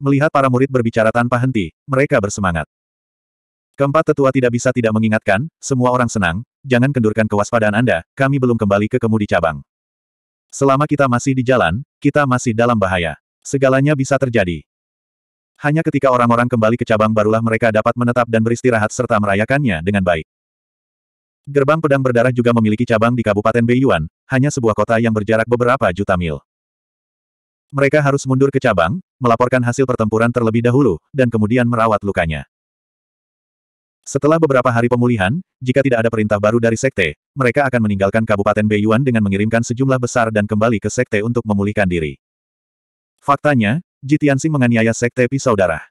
Melihat para murid berbicara tanpa henti, mereka bersemangat. Keempat tetua tidak bisa tidak mengingatkan, semua orang senang, jangan kendurkan kewaspadaan Anda, kami belum kembali ke kemudi cabang. Selama kita masih di jalan, kita masih dalam bahaya. Segalanya bisa terjadi. Hanya ketika orang-orang kembali ke cabang barulah mereka dapat menetap dan beristirahat serta merayakannya dengan baik. Gerbang pedang berdarah juga memiliki cabang di Kabupaten Beiyuan, hanya sebuah kota yang berjarak beberapa juta mil. Mereka harus mundur ke cabang, melaporkan hasil pertempuran terlebih dahulu, dan kemudian merawat lukanya. Setelah beberapa hari pemulihan, jika tidak ada perintah baru dari sekte, mereka akan meninggalkan Kabupaten Beiyuan dengan mengirimkan sejumlah besar dan kembali ke sekte untuk memulihkan diri. Faktanya, Jitiansing menganiaya sekte pisau darah.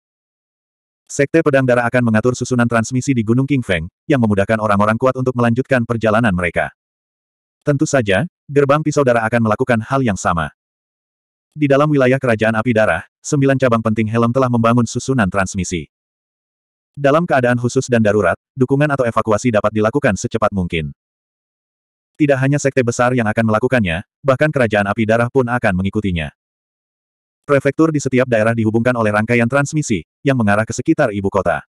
Sekte Pedang Darah akan mengatur susunan transmisi di Gunung King yang memudahkan orang-orang kuat untuk melanjutkan perjalanan mereka. Tentu saja, gerbang pisau darah akan melakukan hal yang sama. Di dalam wilayah kerajaan api darah, sembilan cabang penting helm telah membangun susunan transmisi. Dalam keadaan khusus dan darurat, dukungan atau evakuasi dapat dilakukan secepat mungkin. Tidak hanya sekte besar yang akan melakukannya, bahkan kerajaan api darah pun akan mengikutinya. Prefektur di setiap daerah dihubungkan oleh rangkaian transmisi, yang mengarah ke sekitar ibu kota.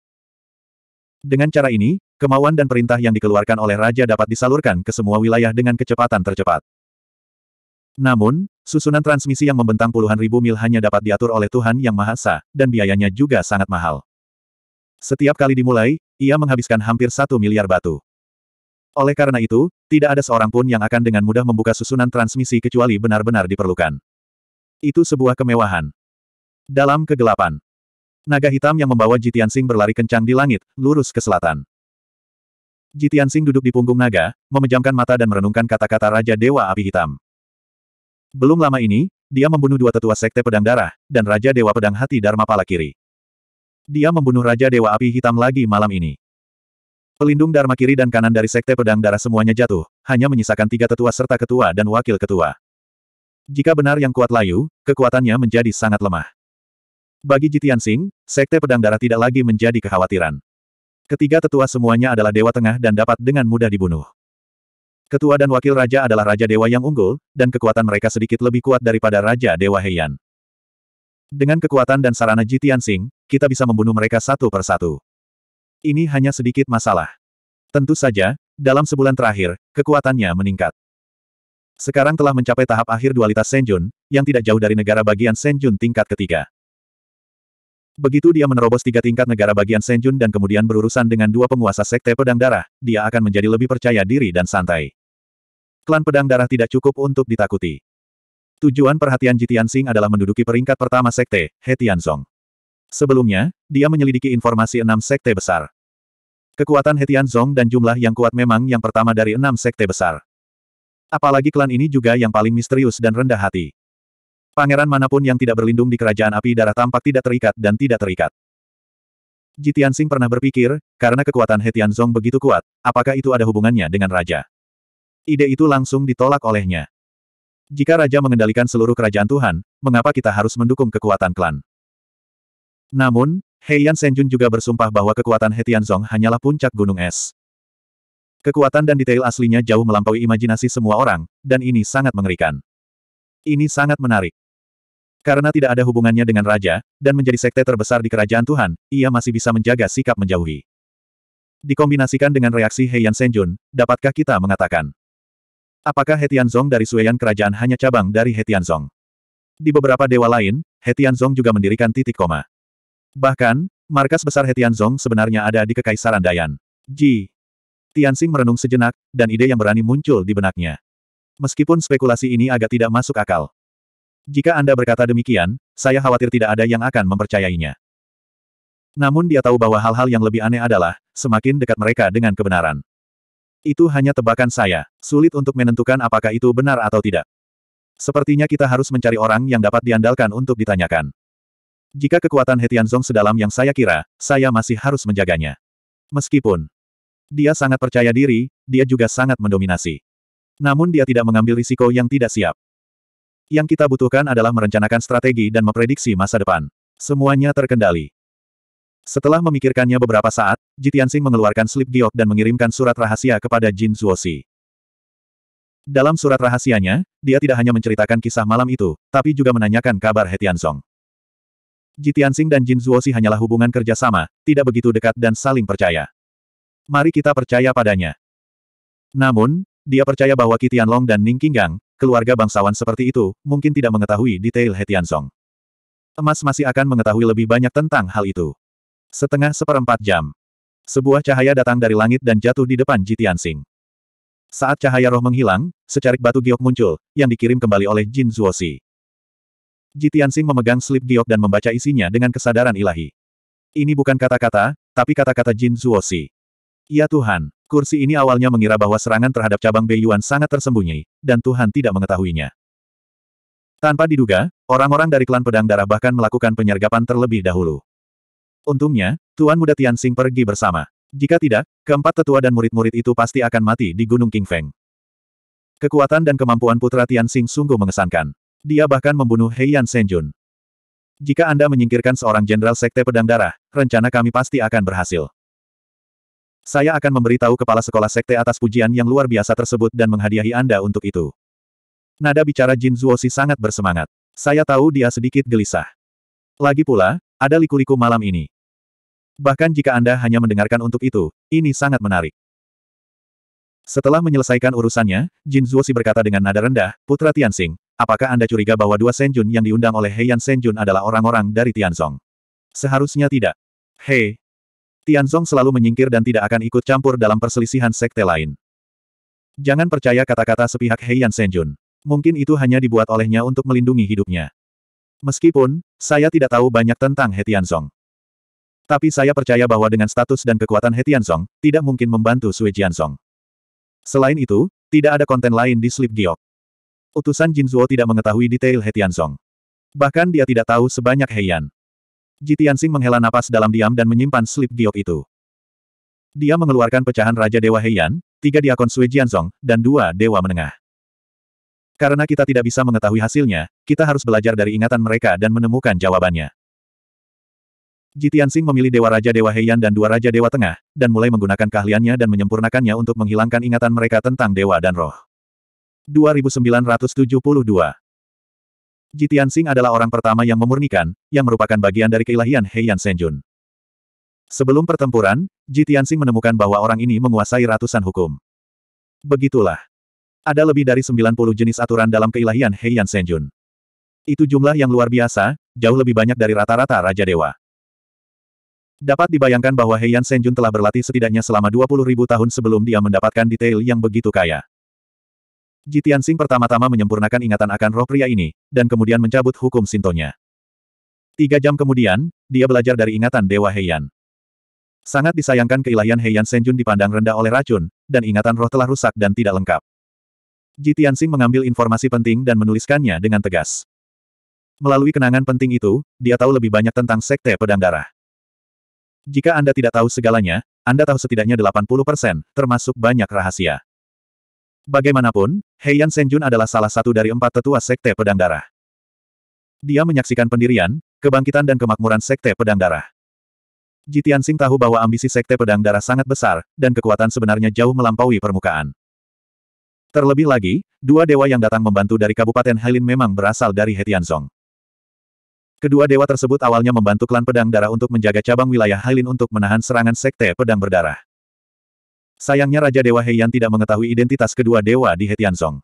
Dengan cara ini, kemauan dan perintah yang dikeluarkan oleh raja dapat disalurkan ke semua wilayah dengan kecepatan tercepat. Namun, Susunan transmisi yang membentang puluhan ribu mil hanya dapat diatur oleh Tuhan Yang Maha Esa, dan biayanya juga sangat mahal. Setiap kali dimulai, ia menghabiskan hampir satu miliar batu. Oleh karena itu, tidak ada seorang pun yang akan dengan mudah membuka susunan transmisi kecuali benar-benar diperlukan. Itu sebuah kemewahan. Dalam kegelapan, naga hitam yang membawa Jitian Sing berlari kencang di langit, lurus ke selatan. Jitian Sing duduk di punggung naga, memejamkan mata dan merenungkan kata-kata Raja Dewa Api Hitam. Belum lama ini, dia membunuh dua tetua sekte pedang darah, dan Raja Dewa Pedang Hati Dharma Palakiri. Dia membunuh Raja Dewa Api Hitam lagi malam ini. Pelindung Dharma kiri dan kanan dari Sekte Pedang Darah semuanya jatuh, hanya menyisakan tiga tetua serta ketua dan wakil ketua. Jika benar yang kuat layu, kekuatannya menjadi sangat lemah. Bagi Jitian Singh, Sekte Pedang Darah tidak lagi menjadi kekhawatiran. Ketiga tetua semuanya adalah Dewa Tengah dan dapat dengan mudah dibunuh. Ketua dan wakil raja adalah raja dewa yang unggul, dan kekuatan mereka sedikit lebih kuat daripada raja dewa Heian. Dengan kekuatan dan sarana Jitian Sing, kita bisa membunuh mereka satu per satu. Ini hanya sedikit masalah. Tentu saja, dalam sebulan terakhir, kekuatannya meningkat. Sekarang telah mencapai tahap akhir dualitas Senjun, yang tidak jauh dari negara bagian Senjun tingkat ketiga. Begitu dia menerobos tiga tingkat negara bagian Senjun dan kemudian berurusan dengan dua penguasa sekte pedang darah, dia akan menjadi lebih percaya diri dan santai. Klan pedang darah tidak cukup untuk ditakuti. Tujuan perhatian Jitian Sing adalah menduduki peringkat pertama sekte, He Tianzong. Sebelumnya, dia menyelidiki informasi enam sekte besar. Kekuatan He Tianzong dan jumlah yang kuat memang yang pertama dari enam sekte besar. Apalagi klan ini juga yang paling misterius dan rendah hati. Pangeran manapun yang tidak berlindung di kerajaan api darah tampak tidak terikat dan tidak terikat. Jitian Sing pernah berpikir, karena kekuatan He Tianzong begitu kuat, apakah itu ada hubungannya dengan raja? Ide itu langsung ditolak olehnya. Jika raja mengendalikan seluruh kerajaan Tuhan, mengapa kita harus mendukung kekuatan klan? Namun, Heian Senjun juga bersumpah bahwa kekuatan He Tianzong hanyalah puncak gunung es. Kekuatan dan detail aslinya jauh melampaui imajinasi semua orang, dan ini sangat mengerikan. Ini sangat menarik. Karena tidak ada hubungannya dengan raja, dan menjadi sekte terbesar di kerajaan Tuhan, ia masih bisa menjaga sikap menjauhi. Dikombinasikan dengan reaksi Heian Senjun, dapatkah kita mengatakan? Apakah Hetianzong dari Sueyan kerajaan hanya cabang dari Hetianzong? Di beberapa dewa lain, Hetianzong juga mendirikan titik koma. Bahkan, markas besar Hetianzong sebenarnya ada di Kekaisaran Dayan. Ji. Tianxing merenung sejenak, dan ide yang berani muncul di benaknya. Meskipun spekulasi ini agak tidak masuk akal, jika Anda berkata demikian, saya khawatir tidak ada yang akan mempercayainya. Namun dia tahu bahwa hal-hal yang lebih aneh adalah, semakin dekat mereka dengan kebenaran. Itu hanya tebakan saya, sulit untuk menentukan apakah itu benar atau tidak. Sepertinya kita harus mencari orang yang dapat diandalkan untuk ditanyakan. Jika kekuatan Hetianzong sedalam yang saya kira, saya masih harus menjaganya. Meskipun dia sangat percaya diri, dia juga sangat mendominasi. Namun dia tidak mengambil risiko yang tidak siap. Yang kita butuhkan adalah merencanakan strategi dan memprediksi masa depan. Semuanya terkendali. Setelah memikirkannya beberapa saat, Jitiansing mengeluarkan slip giok dan mengirimkan surat rahasia kepada Jin Zuoxi. Dalam surat rahasianya, dia tidak hanya menceritakan kisah malam itu, tapi juga menanyakan kabar He Tianzong. Jitiansing dan Jin Zuoxi hanyalah hubungan kerjasama, tidak begitu dekat dan saling percaya. Mari kita percaya padanya. Namun, dia percaya bahwa Qi dan Ning Kinggang keluarga bangsawan seperti itu, mungkin tidak mengetahui detail He Tianzong. Emas masih akan mengetahui lebih banyak tentang hal itu. Setengah seperempat jam. Sebuah cahaya datang dari langit dan jatuh di depan Jitiansing. Saat cahaya roh menghilang, secarik batu giok muncul, yang dikirim kembali oleh Jin Zuosi. Jitiansing memegang slip giok dan membaca isinya dengan kesadaran ilahi. Ini bukan kata-kata, tapi kata-kata Jin Zuosi. Ya Tuhan, Kursi ini awalnya mengira bahwa serangan terhadap cabang Bei Yuan sangat tersembunyi, dan Tuhan tidak mengetahuinya. Tanpa diduga, orang-orang dari klan pedang darah bahkan melakukan penyergapan terlebih dahulu. Untungnya, Tuan Muda Tianxing pergi bersama. Jika tidak, keempat tetua dan murid-murid itu pasti akan mati di Gunung King Feng. Kekuatan dan kemampuan putra Tianxing sungguh mengesankan. Dia bahkan membunuh Heian Senjun. Jika Anda menyingkirkan seorang jenderal sekte pedang darah, rencana kami pasti akan berhasil. Saya akan memberitahu kepala sekolah sekte atas pujian yang luar biasa tersebut dan menghadiahi Anda untuk itu. Nada bicara Jin Zuosi sangat bersemangat. Saya tahu dia sedikit gelisah. Lagi pula, ada liku-liku malam ini. Bahkan jika Anda hanya mendengarkan untuk itu, ini sangat menarik. Setelah menyelesaikan urusannya, Jin Zuosi berkata dengan nada rendah, Putra Tianxing, apakah Anda curiga bahwa dua Senjun yang diundang oleh Heian Senjun adalah orang-orang dari Tianzong? Seharusnya tidak. Hei, Tianzong selalu menyingkir dan tidak akan ikut campur dalam perselisihan sekte lain. Jangan percaya kata-kata sepihak Heian Senjun. Mungkin itu hanya dibuat olehnya untuk melindungi hidupnya. Meskipun, saya tidak tahu banyak tentang He Tianzong. Tapi saya percaya bahwa dengan status dan kekuatan He Tianzong, tidak mungkin membantu Sui Jianzong. Selain itu, tidak ada konten lain di Slip Giok. Utusan Jinzuo tidak mengetahui detail He Tianzong. Bahkan dia tidak tahu sebanyak Heian. Jitiansing menghela napas dalam diam dan menyimpan slip giok itu. Dia mengeluarkan pecahan Raja Dewa Heian, tiga diakon Sui Jianzong, dan dua Dewa Menengah. Karena kita tidak bisa mengetahui hasilnya, kita harus belajar dari ingatan mereka dan menemukan jawabannya. Jitiansing memilih Dewa Raja Dewa Heian dan dua Raja Dewa Tengah, dan mulai menggunakan keahliannya dan menyempurnakannya untuk menghilangkan ingatan mereka tentang Dewa dan Roh. 2972 Jitian Tianxing adalah orang pertama yang memurnikan, yang merupakan bagian dari keilahian Heian Senjun. Sebelum pertempuran, Jitian Tianxing menemukan bahwa orang ini menguasai ratusan hukum. Begitulah. Ada lebih dari 90 jenis aturan dalam keilahian Heian Senjun. Itu jumlah yang luar biasa, jauh lebih banyak dari rata-rata Raja Dewa. Dapat dibayangkan bahwa Heian Senjun telah berlatih setidaknya selama 20.000 tahun sebelum dia mendapatkan detail yang begitu kaya. Jitian Sing pertama-tama menyempurnakan ingatan akan roh pria ini, dan kemudian mencabut hukum Sintonya. Tiga jam kemudian, dia belajar dari ingatan Dewa Heian. Sangat disayangkan keilahian Heian Senjun dipandang rendah oleh racun, dan ingatan roh telah rusak dan tidak lengkap. Jitian Sing mengambil informasi penting dan menuliskannya dengan tegas. Melalui kenangan penting itu, dia tahu lebih banyak tentang Sekte Pedang Darah. Jika Anda tidak tahu segalanya, Anda tahu setidaknya 80%, termasuk banyak rahasia. Bagaimanapun, Heian Senjun adalah salah satu dari empat tetua Sekte Pedang Darah. Dia menyaksikan pendirian, kebangkitan dan kemakmuran Sekte Pedang Darah. Jitian Sing tahu bahwa ambisi Sekte Pedang Darah sangat besar, dan kekuatan sebenarnya jauh melampaui permukaan. Terlebih lagi, dua dewa yang datang membantu dari Kabupaten Hailin memang berasal dari Hetianzong. Kedua dewa tersebut awalnya membantu klan pedang darah untuk menjaga cabang wilayah Hailin untuk menahan serangan sekte pedang berdarah. Sayangnya Raja Dewa Heian tidak mengetahui identitas kedua dewa di Hetianzong.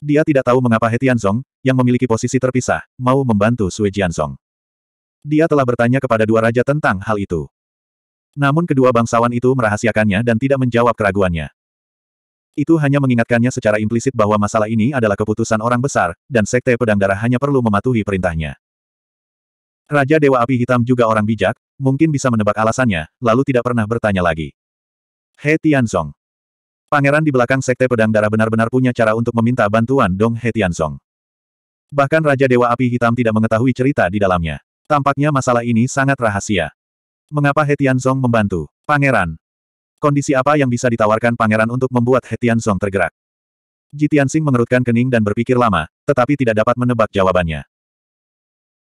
Dia tidak tahu mengapa Hetianzong, yang memiliki posisi terpisah, mau membantu Sui Jianzong. Dia telah bertanya kepada dua raja tentang hal itu. Namun kedua bangsawan itu merahasiakannya dan tidak menjawab keraguannya. Itu hanya mengingatkannya secara implisit bahwa masalah ini adalah keputusan orang besar, dan Sekte Pedang Darah hanya perlu mematuhi perintahnya. Raja Dewa Api Hitam juga orang bijak, mungkin bisa menebak alasannya, lalu tidak pernah bertanya lagi. He Tianzong. Pangeran di belakang Sekte Pedang Darah benar-benar punya cara untuk meminta bantuan Dong He Tianzong. Bahkan Raja Dewa Api Hitam tidak mengetahui cerita di dalamnya. Tampaknya masalah ini sangat rahasia. Mengapa He Tianzong membantu? Pangeran. Kondisi apa yang bisa ditawarkan pangeran untuk membuat He Tianzong tergerak? Ji Tianxing mengerutkan kening dan berpikir lama, tetapi tidak dapat menebak jawabannya.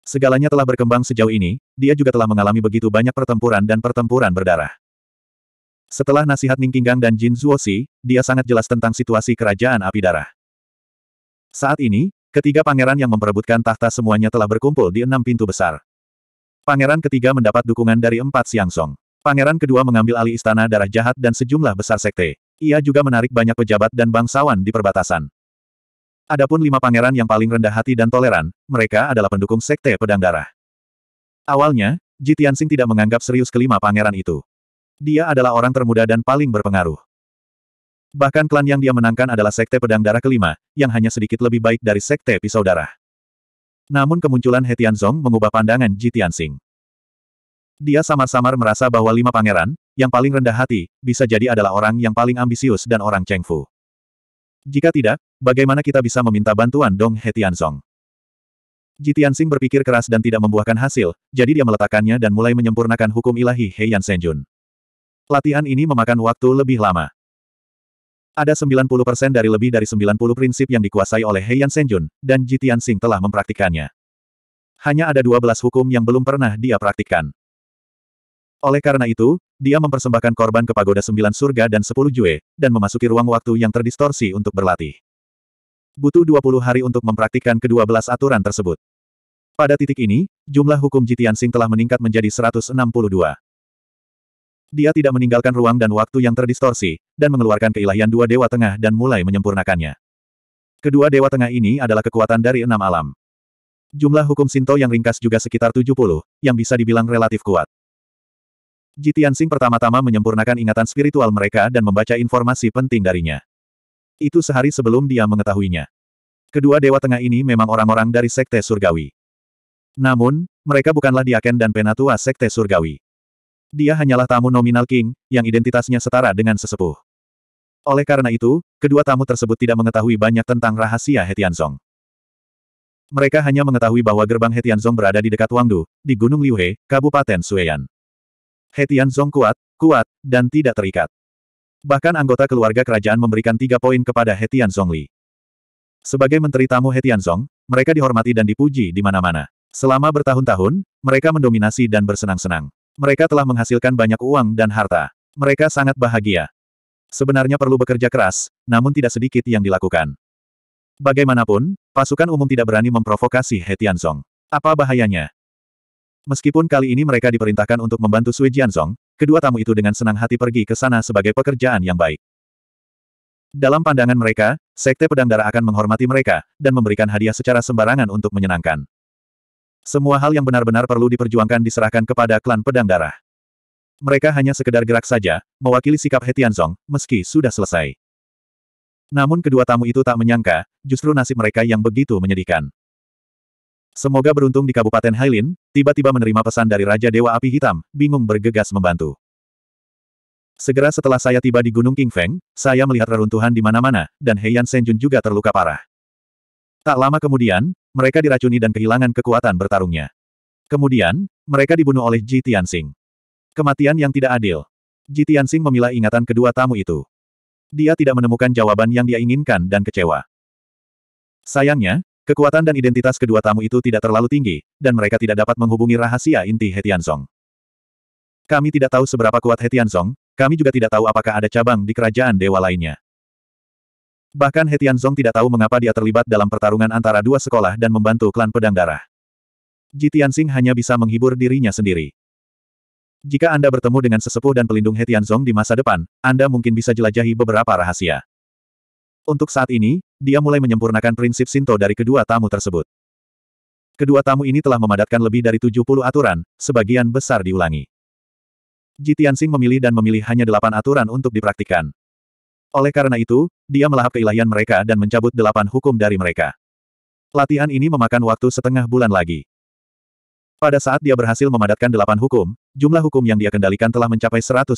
Segalanya telah berkembang sejauh ini, dia juga telah mengalami begitu banyak pertempuran dan pertempuran berdarah. Setelah nasihat Ning dan Jin Zuoxi, dia sangat jelas tentang situasi kerajaan api darah. Saat ini, ketiga pangeran yang memperebutkan tahta semuanya telah berkumpul di enam pintu besar. Pangeran ketiga mendapat dukungan dari empat Siang Pangeran kedua mengambil alih istana darah jahat dan sejumlah besar sekte. Ia juga menarik banyak pejabat dan bangsawan di perbatasan. Adapun lima pangeran yang paling rendah hati dan toleran, mereka adalah pendukung sekte pedang darah. Awalnya, Jitiansing tidak menganggap serius kelima pangeran itu. Dia adalah orang termuda dan paling berpengaruh. Bahkan klan yang dia menangkan adalah Sekte Pedang Darah kelima, yang hanya sedikit lebih baik dari Sekte Pisau Darah. Namun kemunculan He Tianzong mengubah pandangan Ji Tianxing. Dia samar-samar merasa bahwa lima pangeran, yang paling rendah hati, bisa jadi adalah orang yang paling ambisius dan orang cengfu. Jika tidak, bagaimana kita bisa meminta bantuan Dong He Tianzong? Ji Tianxing berpikir keras dan tidak membuahkan hasil, jadi dia meletakkannya dan mulai menyempurnakan hukum ilahi Heian Senjun. Latihan ini memakan waktu lebih lama. Ada 90% dari lebih dari 90 prinsip yang dikuasai oleh Heian Senjun, dan Jitian Sing telah mempraktikkannya. Hanya ada 12 hukum yang belum pernah dia praktikkan. Oleh karena itu, dia mempersembahkan korban ke pagoda sembilan surga dan sepuluh jue, dan memasuki ruang waktu yang terdistorsi untuk berlatih. Butuh 20 hari untuk mempraktikkan kedua belas aturan tersebut. Pada titik ini, jumlah hukum Jitian Sing telah meningkat menjadi 162. Dia tidak meninggalkan ruang dan waktu yang terdistorsi, dan mengeluarkan keilahian dua dewa tengah dan mulai menyempurnakannya. Kedua dewa tengah ini adalah kekuatan dari enam alam. Jumlah hukum Sinto yang ringkas juga sekitar 70, yang bisa dibilang relatif kuat. Jitiansing pertama-tama menyempurnakan ingatan spiritual mereka dan membaca informasi penting darinya. Itu sehari sebelum dia mengetahuinya. Kedua dewa tengah ini memang orang-orang dari Sekte Surgawi. Namun, mereka bukanlah Diaken dan Penatua Sekte Surgawi. Dia hanyalah tamu nominal King, yang identitasnya setara dengan sesepuh. Oleh karena itu, kedua tamu tersebut tidak mengetahui banyak tentang rahasia Hetianzong. Mereka hanya mengetahui bahwa gerbang Hetianzong berada di dekat Wangdu, di Gunung Liuhe, Kabupaten Sueyan. Hetianzong kuat, kuat, dan tidak terikat. Bahkan anggota keluarga kerajaan memberikan tiga poin kepada Hetianzong Li. Sebagai menteri tamu Hetianzong, mereka dihormati dan dipuji di mana-mana. Selama bertahun-tahun, mereka mendominasi dan bersenang-senang. Mereka telah menghasilkan banyak uang dan harta. Mereka sangat bahagia. Sebenarnya perlu bekerja keras, namun tidak sedikit yang dilakukan. Bagaimanapun, pasukan umum tidak berani memprovokasi He Tianzong. Apa bahayanya? Meskipun kali ini mereka diperintahkan untuk membantu Sui Jianzong, kedua tamu itu dengan senang hati pergi ke sana sebagai pekerjaan yang baik. Dalam pandangan mereka, Sekte Pedang Darah akan menghormati mereka, dan memberikan hadiah secara sembarangan untuk menyenangkan. Semua hal yang benar-benar perlu diperjuangkan diserahkan kepada klan pedang darah. Mereka hanya sekedar gerak saja, mewakili sikap Hetianzong, meski sudah selesai. Namun kedua tamu itu tak menyangka, justru nasib mereka yang begitu menyedihkan. Semoga beruntung di Kabupaten Hailin, tiba-tiba menerima pesan dari Raja Dewa Api Hitam, bingung bergegas membantu. Segera setelah saya tiba di Gunung King Feng, saya melihat reruntuhan di mana-mana, dan Heian Senjun juga terluka parah. Tak lama kemudian, mereka diracuni dan kehilangan kekuatan bertarungnya. Kemudian, mereka dibunuh oleh Ji Tianxing. Kematian yang tidak adil. Ji Tianxing memilah ingatan kedua tamu itu. Dia tidak menemukan jawaban yang dia inginkan dan kecewa. Sayangnya, kekuatan dan identitas kedua tamu itu tidak terlalu tinggi, dan mereka tidak dapat menghubungi rahasia inti Hetianzong. Kami tidak tahu seberapa kuat Hetianzong, kami juga tidak tahu apakah ada cabang di kerajaan dewa lainnya. Bahkan He Tianzong tidak tahu mengapa dia terlibat dalam pertarungan antara dua sekolah dan membantu klan pedang darah. Ji Tianxing hanya bisa menghibur dirinya sendiri. Jika Anda bertemu dengan sesepuh dan pelindung He Tianzong di masa depan, Anda mungkin bisa jelajahi beberapa rahasia. Untuk saat ini, dia mulai menyempurnakan prinsip Sinto dari kedua tamu tersebut. Kedua tamu ini telah memadatkan lebih dari 70 aturan, sebagian besar diulangi. Ji Tianxing memilih dan memilih hanya delapan aturan untuk dipraktikkan. Oleh karena itu, dia melahap keilahian mereka dan mencabut delapan hukum dari mereka. Latihan ini memakan waktu setengah bulan lagi. Pada saat dia berhasil memadatkan delapan hukum, jumlah hukum yang dia kendalikan telah mencapai 170.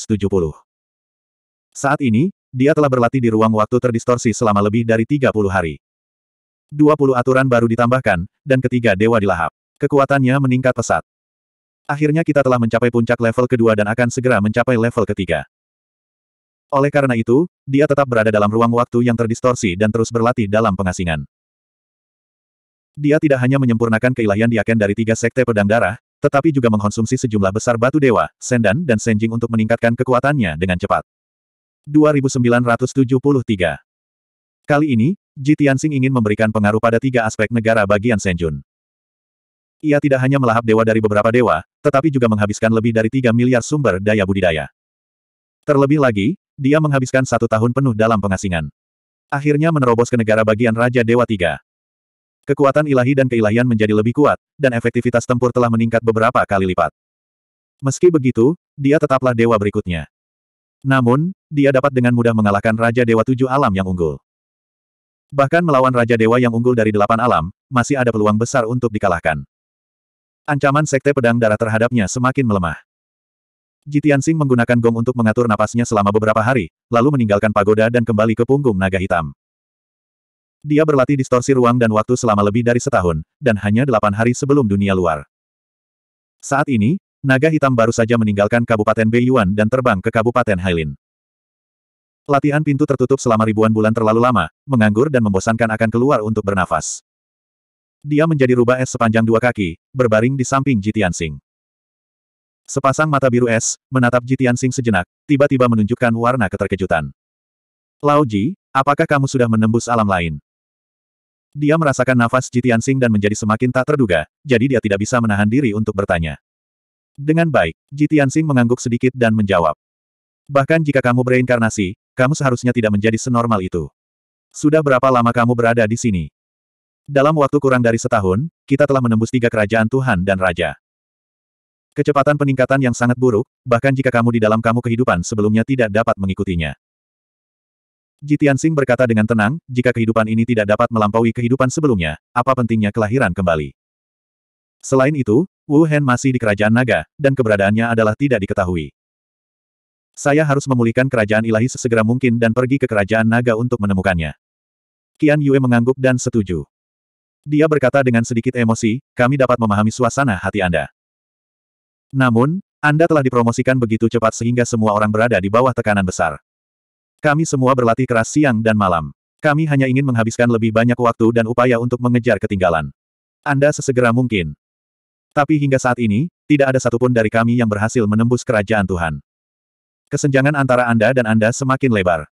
Saat ini, dia telah berlatih di ruang waktu terdistorsi selama lebih dari 30 hari. 20 aturan baru ditambahkan, dan ketiga dewa dilahap. Kekuatannya meningkat pesat. Akhirnya kita telah mencapai puncak level kedua dan akan segera mencapai level ketiga. Oleh karena itu, dia tetap berada dalam ruang waktu yang terdistorsi dan terus berlatih dalam pengasingan. Dia tidak hanya menyempurnakan keilahian diaken dari tiga sekte pedang darah, tetapi juga mengkonsumsi sejumlah besar batu dewa, sendan dan senjing untuk meningkatkan kekuatannya dengan cepat. 2973 Kali ini, Ji Tianxing ingin memberikan pengaruh pada tiga aspek negara bagian Senjun. Ia tidak hanya melahap dewa dari beberapa dewa, tetapi juga menghabiskan lebih dari tiga miliar sumber daya budidaya. Terlebih lagi, dia menghabiskan satu tahun penuh dalam pengasingan. Akhirnya menerobos ke negara bagian Raja Dewa Tiga. Kekuatan ilahi dan keilahian menjadi lebih kuat, dan efektivitas tempur telah meningkat beberapa kali lipat. Meski begitu, dia tetaplah dewa berikutnya. Namun, dia dapat dengan mudah mengalahkan Raja Dewa Tujuh Alam yang unggul. Bahkan melawan Raja Dewa yang unggul dari delapan alam, masih ada peluang besar untuk dikalahkan. Ancaman Sekte Pedang Darah terhadapnya semakin melemah. Jitian Sing menggunakan gong untuk mengatur napasnya selama beberapa hari, lalu meninggalkan pagoda dan kembali ke punggung naga hitam. Dia berlatih distorsi ruang dan waktu selama lebih dari setahun, dan hanya delapan hari sebelum dunia luar. Saat ini, naga hitam baru saja meninggalkan Kabupaten Beiyuan dan terbang ke Kabupaten Hailin. Latihan pintu tertutup selama ribuan bulan terlalu lama, menganggur dan membosankan akan keluar untuk bernafas. Dia menjadi rubah es sepanjang dua kaki, berbaring di samping Jitian Sing. Sepasang mata biru es, menatap Jitian Sing sejenak, tiba-tiba menunjukkan warna keterkejutan. Lao Ji, apakah kamu sudah menembus alam lain? Dia merasakan nafas Jitian Sing dan menjadi semakin tak terduga, jadi dia tidak bisa menahan diri untuk bertanya. Dengan baik, Jitian Sing mengangguk sedikit dan menjawab. Bahkan jika kamu bereinkarnasi, kamu seharusnya tidak menjadi senormal itu. Sudah berapa lama kamu berada di sini? Dalam waktu kurang dari setahun, kita telah menembus tiga kerajaan Tuhan dan Raja. Kecepatan peningkatan yang sangat buruk, bahkan jika kamu di dalam kamu kehidupan sebelumnya tidak dapat mengikutinya. Jitian Sing berkata dengan tenang, jika kehidupan ini tidak dapat melampaui kehidupan sebelumnya, apa pentingnya kelahiran kembali? Selain itu, Wu Hen masih di kerajaan naga, dan keberadaannya adalah tidak diketahui. Saya harus memulihkan kerajaan ilahi sesegera mungkin dan pergi ke kerajaan naga untuk menemukannya. Qian Yue mengangguk dan setuju. Dia berkata dengan sedikit emosi, kami dapat memahami suasana hati Anda. Namun, Anda telah dipromosikan begitu cepat sehingga semua orang berada di bawah tekanan besar. Kami semua berlatih keras siang dan malam. Kami hanya ingin menghabiskan lebih banyak waktu dan upaya untuk mengejar ketinggalan. Anda sesegera mungkin. Tapi hingga saat ini, tidak ada satupun dari kami yang berhasil menembus kerajaan Tuhan. Kesenjangan antara Anda dan Anda semakin lebar.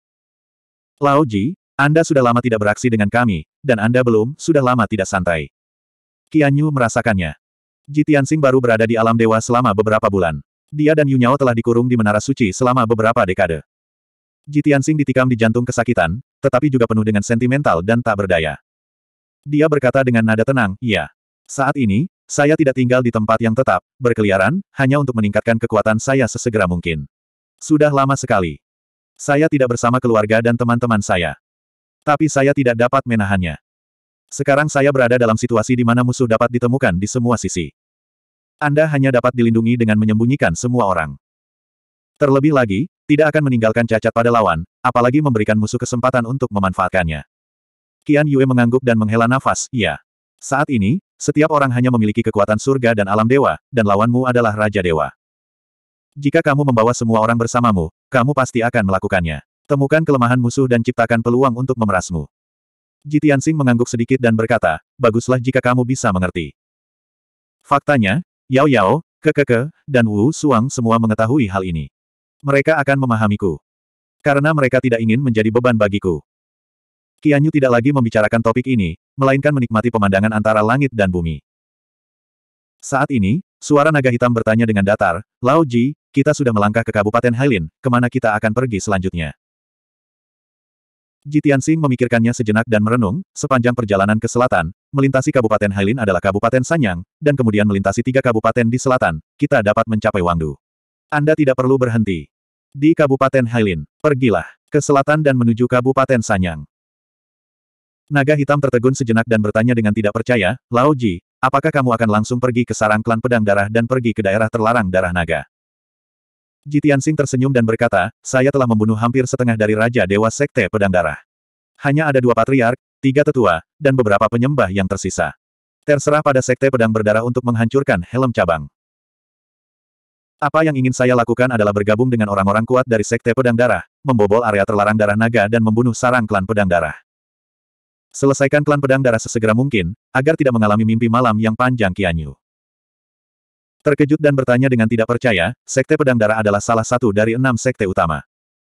Lao Ji, Anda sudah lama tidak beraksi dengan kami, dan Anda belum, sudah lama tidak santai. Qianyu merasakannya. Ji Tianxing baru berada di alam dewa selama beberapa bulan. Dia dan Yunyao telah dikurung di menara suci selama beberapa dekade. Ji Tianxing ditikam di jantung kesakitan, tetapi juga penuh dengan sentimental dan tak berdaya. Dia berkata dengan nada tenang, "Ya. Saat ini, saya tidak tinggal di tempat yang tetap, berkeliaran, hanya untuk meningkatkan kekuatan saya sesegera mungkin. Sudah lama sekali. Saya tidak bersama keluarga dan teman-teman saya. Tapi saya tidak dapat menahannya. Sekarang saya berada dalam situasi di mana musuh dapat ditemukan di semua sisi. Anda hanya dapat dilindungi dengan menyembunyikan semua orang. Terlebih lagi, tidak akan meninggalkan cacat pada lawan, apalagi memberikan musuh kesempatan untuk memanfaatkannya. Kian Yue mengangguk dan menghela nafas, Ya. Saat ini, setiap orang hanya memiliki kekuatan surga dan alam dewa, dan lawanmu adalah Raja Dewa. Jika kamu membawa semua orang bersamamu, kamu pasti akan melakukannya. Temukan kelemahan musuh dan ciptakan peluang untuk memerasmu. Jitiansing mengangguk sedikit dan berkata, baguslah jika kamu bisa mengerti. Faktanya, Yao Yao, Kekeke, dan Wu Suang semua mengetahui hal ini. Mereka akan memahamiku. Karena mereka tidak ingin menjadi beban bagiku. Kianyu tidak lagi membicarakan topik ini, melainkan menikmati pemandangan antara langit dan bumi. Saat ini, suara naga hitam bertanya dengan datar, Lao Ji, kita sudah melangkah ke Kabupaten Hailin, kemana kita akan pergi selanjutnya? Jitian Jitiansing memikirkannya sejenak dan merenung, sepanjang perjalanan ke selatan, melintasi Kabupaten Hailin adalah Kabupaten Sanyang, dan kemudian melintasi tiga kabupaten di selatan, kita dapat mencapai Wangdu. Anda tidak perlu berhenti. Di Kabupaten Hailin, pergilah ke selatan dan menuju Kabupaten Sanyang. Naga hitam tertegun sejenak dan bertanya dengan tidak percaya, Lao Ji, apakah kamu akan langsung pergi ke sarang klan pedang darah dan pergi ke daerah terlarang darah naga? Jitian Jitiansing tersenyum dan berkata, saya telah membunuh hampir setengah dari Raja Dewa Sekte Pedang Darah. Hanya ada dua patriark, tiga tetua, dan beberapa penyembah yang tersisa. Terserah pada Sekte Pedang Berdarah untuk menghancurkan helm cabang. Apa yang ingin saya lakukan adalah bergabung dengan orang-orang kuat dari Sekte Pedang Darah, membobol area terlarang darah naga dan membunuh sarang klan Pedang Darah. Selesaikan klan Pedang Darah sesegera mungkin, agar tidak mengalami mimpi malam yang panjang Kianyu. Terkejut dan bertanya dengan tidak percaya, Sekte Pedang Darah adalah salah satu dari enam sekte utama.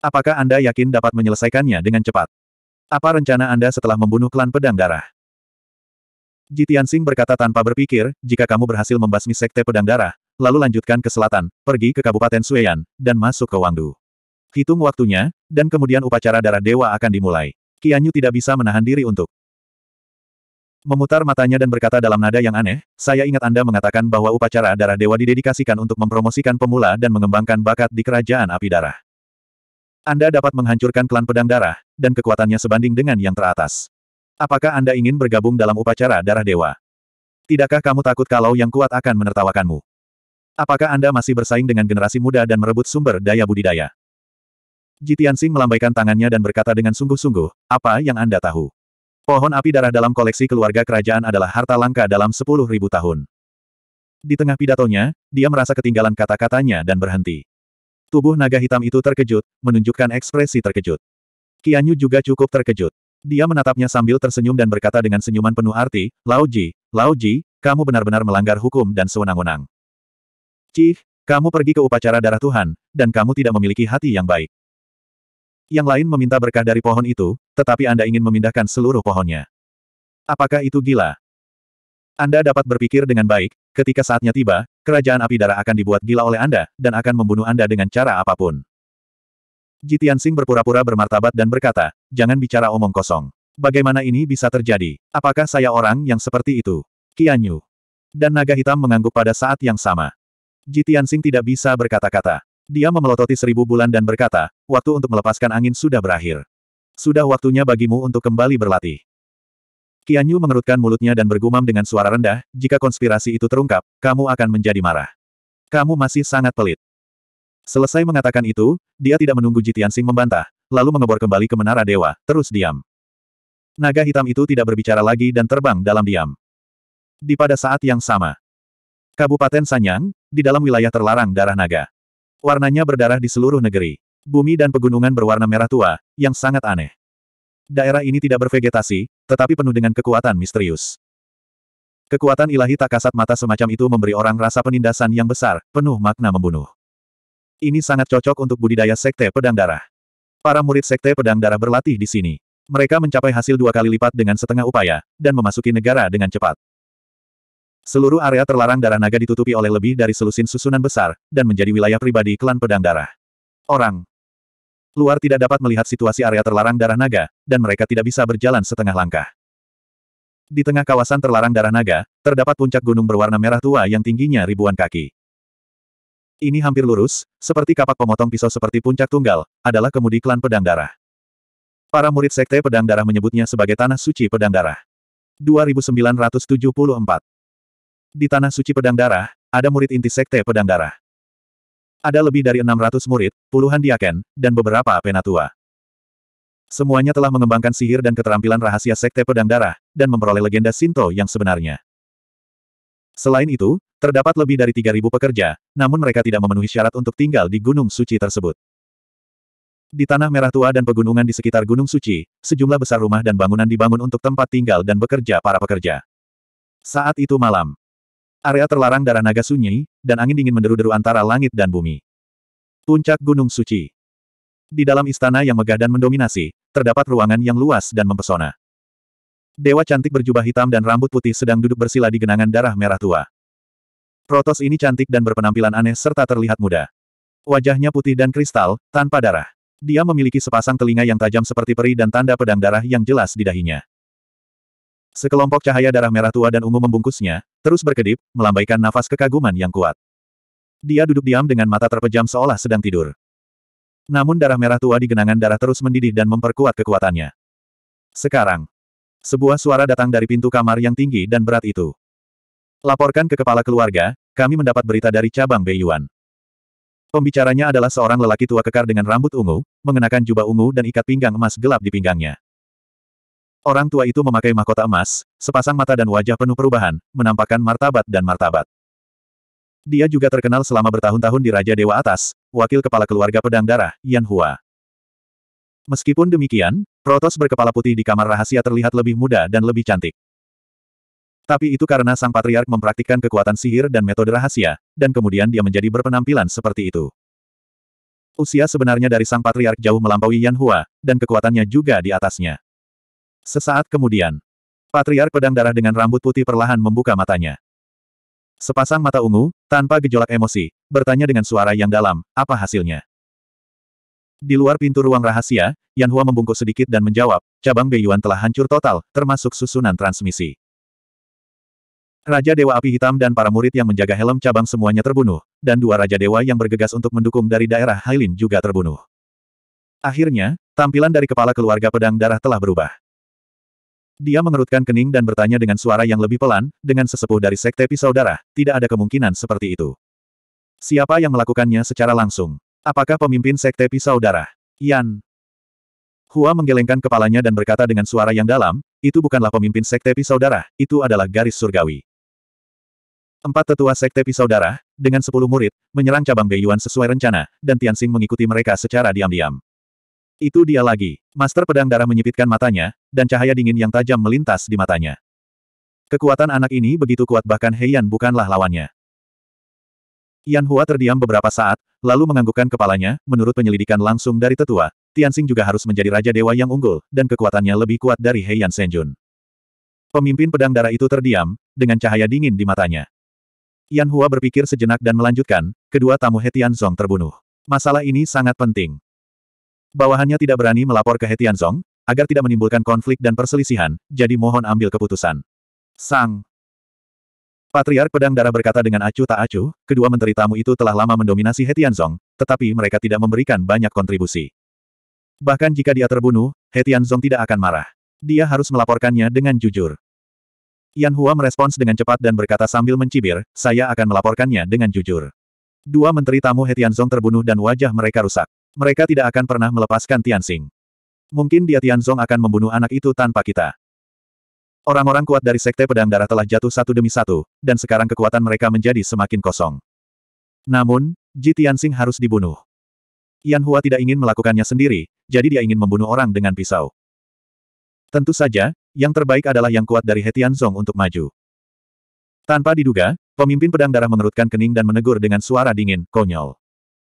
Apakah Anda yakin dapat menyelesaikannya dengan cepat? Apa rencana Anda setelah membunuh klan Pedang Darah? Jitian Sing berkata tanpa berpikir, jika kamu berhasil membasmi Sekte Pedang Darah, lalu lanjutkan ke selatan, pergi ke Kabupaten Sueyan, dan masuk ke Wangdu. Hitung waktunya, dan kemudian upacara darah dewa akan dimulai. Kianyu tidak bisa menahan diri untuk Memutar matanya dan berkata dalam nada yang aneh, saya ingat Anda mengatakan bahwa upacara darah dewa didedikasikan untuk mempromosikan pemula dan mengembangkan bakat di kerajaan api darah. Anda dapat menghancurkan klan pedang darah, dan kekuatannya sebanding dengan yang teratas. Apakah Anda ingin bergabung dalam upacara darah dewa? Tidakkah kamu takut kalau yang kuat akan menertawakanmu? Apakah Anda masih bersaing dengan generasi muda dan merebut sumber daya budidaya? Jitian Sing melambaikan tangannya dan berkata dengan sungguh-sungguh, apa yang Anda tahu? Pohon api darah dalam koleksi keluarga kerajaan adalah harta langka dalam sepuluh ribu tahun. Di tengah pidatonya, dia merasa ketinggalan kata-katanya dan berhenti. Tubuh naga hitam itu terkejut, menunjukkan ekspresi terkejut. Kianyu juga cukup terkejut. Dia menatapnya sambil tersenyum dan berkata dengan senyuman penuh arti, Lauji, Lauji, kamu benar-benar melanggar hukum dan sewenang-wenang. Cih, kamu pergi ke upacara darah Tuhan, dan kamu tidak memiliki hati yang baik. Yang lain meminta berkah dari pohon itu, tetapi Anda ingin memindahkan seluruh pohonnya. Apakah itu gila? Anda dapat berpikir dengan baik, ketika saatnya tiba, kerajaan api darah akan dibuat gila oleh Anda, dan akan membunuh Anda dengan cara apapun. Jitian berpura-pura bermartabat dan berkata, jangan bicara omong kosong. Bagaimana ini bisa terjadi? Apakah saya orang yang seperti itu? Kianyu. Dan naga hitam mengangguk pada saat yang sama. Jitian tidak bisa berkata-kata. Dia memelototi seribu bulan dan berkata, waktu untuk melepaskan angin sudah berakhir. Sudah waktunya bagimu untuk kembali berlatih. Qianyu mengerutkan mulutnya dan bergumam dengan suara rendah, jika konspirasi itu terungkap, kamu akan menjadi marah. Kamu masih sangat pelit. Selesai mengatakan itu, dia tidak menunggu Jitiansing membantah, lalu mengebor kembali ke menara dewa, terus diam. Naga hitam itu tidak berbicara lagi dan terbang dalam diam. Di pada saat yang sama, Kabupaten Sanyang, di dalam wilayah terlarang darah naga. Warnanya berdarah di seluruh negeri. Bumi dan pegunungan berwarna merah tua, yang sangat aneh. Daerah ini tidak bervegetasi, tetapi penuh dengan kekuatan misterius. Kekuatan ilahi tak kasat mata semacam itu memberi orang rasa penindasan yang besar, penuh makna membunuh. Ini sangat cocok untuk budidaya sekte pedang darah. Para murid sekte pedang darah berlatih di sini. Mereka mencapai hasil dua kali lipat dengan setengah upaya, dan memasuki negara dengan cepat. Seluruh area terlarang darah naga ditutupi oleh lebih dari selusin susunan besar, dan menjadi wilayah pribadi klan pedang darah. Orang luar tidak dapat melihat situasi area terlarang darah naga, dan mereka tidak bisa berjalan setengah langkah. Di tengah kawasan terlarang darah naga, terdapat puncak gunung berwarna merah tua yang tingginya ribuan kaki. Ini hampir lurus, seperti kapak pemotong pisau seperti puncak tunggal, adalah kemudi klan pedang darah. Para murid sekte pedang darah menyebutnya sebagai tanah suci pedang darah. 2974 di Tanah Suci Pedang Darah, ada murid inti Sekte Pedang Darah. Ada lebih dari 600 murid, puluhan diaken, dan beberapa penatua. Semuanya telah mengembangkan sihir dan keterampilan rahasia Sekte Pedang Darah, dan memperoleh legenda Sinto yang sebenarnya. Selain itu, terdapat lebih dari 3.000 pekerja, namun mereka tidak memenuhi syarat untuk tinggal di Gunung Suci tersebut. Di Tanah Merah Tua dan pegunungan di sekitar Gunung Suci, sejumlah besar rumah dan bangunan dibangun untuk tempat tinggal dan bekerja para pekerja. Saat itu malam, Area terlarang darah naga sunyi, dan angin dingin menderu-deru antara langit dan bumi. Puncak Gunung Suci Di dalam istana yang megah dan mendominasi, terdapat ruangan yang luas dan mempesona. Dewa cantik berjubah hitam dan rambut putih sedang duduk bersila di genangan darah merah tua. Protos ini cantik dan berpenampilan aneh serta terlihat muda. Wajahnya putih dan kristal, tanpa darah. Dia memiliki sepasang telinga yang tajam seperti peri dan tanda pedang darah yang jelas di dahinya. Sekelompok cahaya darah merah tua dan ungu membungkusnya, terus berkedip, melambaikan nafas kekaguman yang kuat. Dia duduk diam dengan mata terpejam seolah sedang tidur. Namun darah merah tua di genangan darah terus mendidih dan memperkuat kekuatannya. Sekarang, sebuah suara datang dari pintu kamar yang tinggi dan berat itu. Laporkan ke kepala keluarga, kami mendapat berita dari cabang Beiyuan. Pembicaranya adalah seorang lelaki tua kekar dengan rambut ungu, mengenakan jubah ungu dan ikat pinggang emas gelap di pinggangnya. Orang tua itu memakai mahkota emas, sepasang mata dan wajah penuh perubahan, menampakkan martabat dan martabat. Dia juga terkenal selama bertahun-tahun di Raja Dewa Atas, wakil kepala keluarga pedang darah, Yan Hua. Meskipun demikian, Protos berkepala putih di kamar rahasia terlihat lebih muda dan lebih cantik. Tapi itu karena sang patriark mempraktikkan kekuatan sihir dan metode rahasia, dan kemudian dia menjadi berpenampilan seperti itu. Usia sebenarnya dari sang patriark jauh melampaui Yan Hua, dan kekuatannya juga di atasnya. Sesaat kemudian, Patriark pedang darah dengan rambut putih perlahan membuka matanya. Sepasang mata ungu, tanpa gejolak emosi, bertanya dengan suara yang dalam, apa hasilnya? Di luar pintu ruang rahasia, Yan Hua membungkuk sedikit dan menjawab, cabang Beiyuan telah hancur total, termasuk susunan transmisi. Raja Dewa Api Hitam dan para murid yang menjaga helm cabang semuanya terbunuh, dan dua Raja Dewa yang bergegas untuk mendukung dari daerah Hailin juga terbunuh. Akhirnya, tampilan dari kepala keluarga pedang darah telah berubah. Dia mengerutkan kening dan bertanya dengan suara yang lebih pelan, dengan sesepuh dari sekte pisau darah, tidak ada kemungkinan seperti itu. Siapa yang melakukannya secara langsung? Apakah pemimpin sekte pisau darah? Yan. Hua menggelengkan kepalanya dan berkata dengan suara yang dalam, itu bukanlah pemimpin sekte pisau darah, itu adalah garis surgawi. Empat tetua sekte pisau darah, dengan sepuluh murid, menyerang cabang Beiyuan sesuai rencana, dan Tianxing mengikuti mereka secara diam-diam. Itu dia lagi. Master pedang darah menyipitkan matanya, dan cahaya dingin yang tajam melintas di matanya. Kekuatan anak ini begitu kuat bahkan Heian bukanlah lawannya. Yan Hua terdiam beberapa saat, lalu menganggukkan kepalanya, menurut penyelidikan langsung dari tetua, Tianxing juga harus menjadi raja dewa yang unggul, dan kekuatannya lebih kuat dari Heian Senjun. Pemimpin pedang darah itu terdiam, dengan cahaya dingin di matanya. Yan Hua berpikir sejenak dan melanjutkan, kedua tamu Hetian Zong terbunuh. Masalah ini sangat penting. Bawahannya tidak berani melapor ke Hetianzong Zong, agar tidak menimbulkan konflik dan perselisihan, jadi mohon ambil keputusan. Sang. Patriark Pedang Darah berkata dengan acuh tak acuh, kedua menteri tamu itu telah lama mendominasi Hetianzong, Zong, tetapi mereka tidak memberikan banyak kontribusi. Bahkan jika dia terbunuh, Hetianzong Zong tidak akan marah. Dia harus melaporkannya dengan jujur. Yan Hua merespons dengan cepat dan berkata sambil mencibir, saya akan melaporkannya dengan jujur. Dua menteri tamu Hetianzong Zong terbunuh dan wajah mereka rusak. Mereka tidak akan pernah melepaskan Tianxing. Mungkin dia Tianzong akan membunuh anak itu tanpa kita. Orang-orang kuat dari Sekte Pedang Darah telah jatuh satu demi satu, dan sekarang kekuatan mereka menjadi semakin kosong. Namun, Ji Tianxing harus dibunuh. Yan Hua tidak ingin melakukannya sendiri, jadi dia ingin membunuh orang dengan pisau. Tentu saja, yang terbaik adalah yang kuat dari Hetian Zong untuk maju. Tanpa diduga, pemimpin pedang darah mengerutkan kening dan menegur dengan suara dingin, konyol.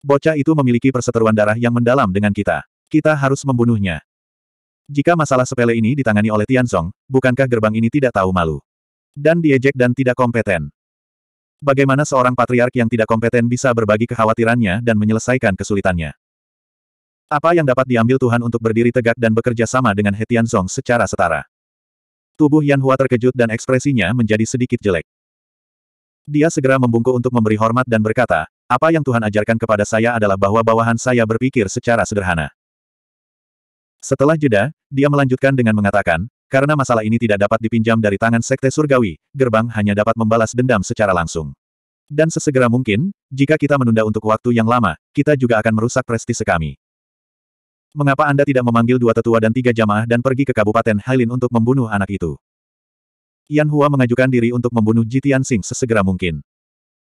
Bocah itu memiliki perseteruan darah yang mendalam dengan kita. Kita harus membunuhnya. Jika masalah sepele ini ditangani oleh Tian Song, bukankah gerbang ini tidak tahu malu? Dan diejek dan tidak kompeten. Bagaimana seorang patriark yang tidak kompeten bisa berbagi kekhawatirannya dan menyelesaikan kesulitannya? Apa yang dapat diambil Tuhan untuk berdiri tegak dan bekerja sama dengan He Song secara setara? Tubuh Yan Hua terkejut dan ekspresinya menjadi sedikit jelek. Dia segera membungkuk untuk memberi hormat dan berkata, apa yang Tuhan ajarkan kepada saya adalah bahwa bawahan saya berpikir secara sederhana. Setelah jeda, dia melanjutkan dengan mengatakan, karena masalah ini tidak dapat dipinjam dari tangan Sekte Surgawi, gerbang hanya dapat membalas dendam secara langsung. Dan sesegera mungkin, jika kita menunda untuk waktu yang lama, kita juga akan merusak prestise kami. Mengapa Anda tidak memanggil dua tetua dan tiga jamaah dan pergi ke Kabupaten Hailin untuk membunuh anak itu? Yan Hua mengajukan diri untuk membunuh Jitian Sing sesegera mungkin.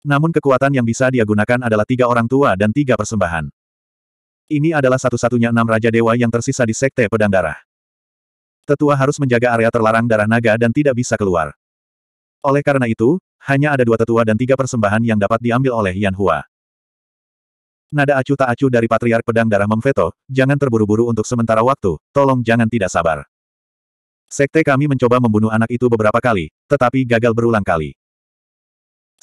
Namun kekuatan yang bisa dia gunakan adalah tiga orang tua dan tiga persembahan. Ini adalah satu-satunya enam Raja Dewa yang tersisa di Sekte Pedang Darah. Tetua harus menjaga area terlarang darah naga dan tidak bisa keluar. Oleh karena itu, hanya ada dua tetua dan tiga persembahan yang dapat diambil oleh Yan Hua. Nada acu tak acu dari Patriark Pedang Darah memveto, jangan terburu-buru untuk sementara waktu, tolong jangan tidak sabar. Sekte kami mencoba membunuh anak itu beberapa kali, tetapi gagal berulang kali.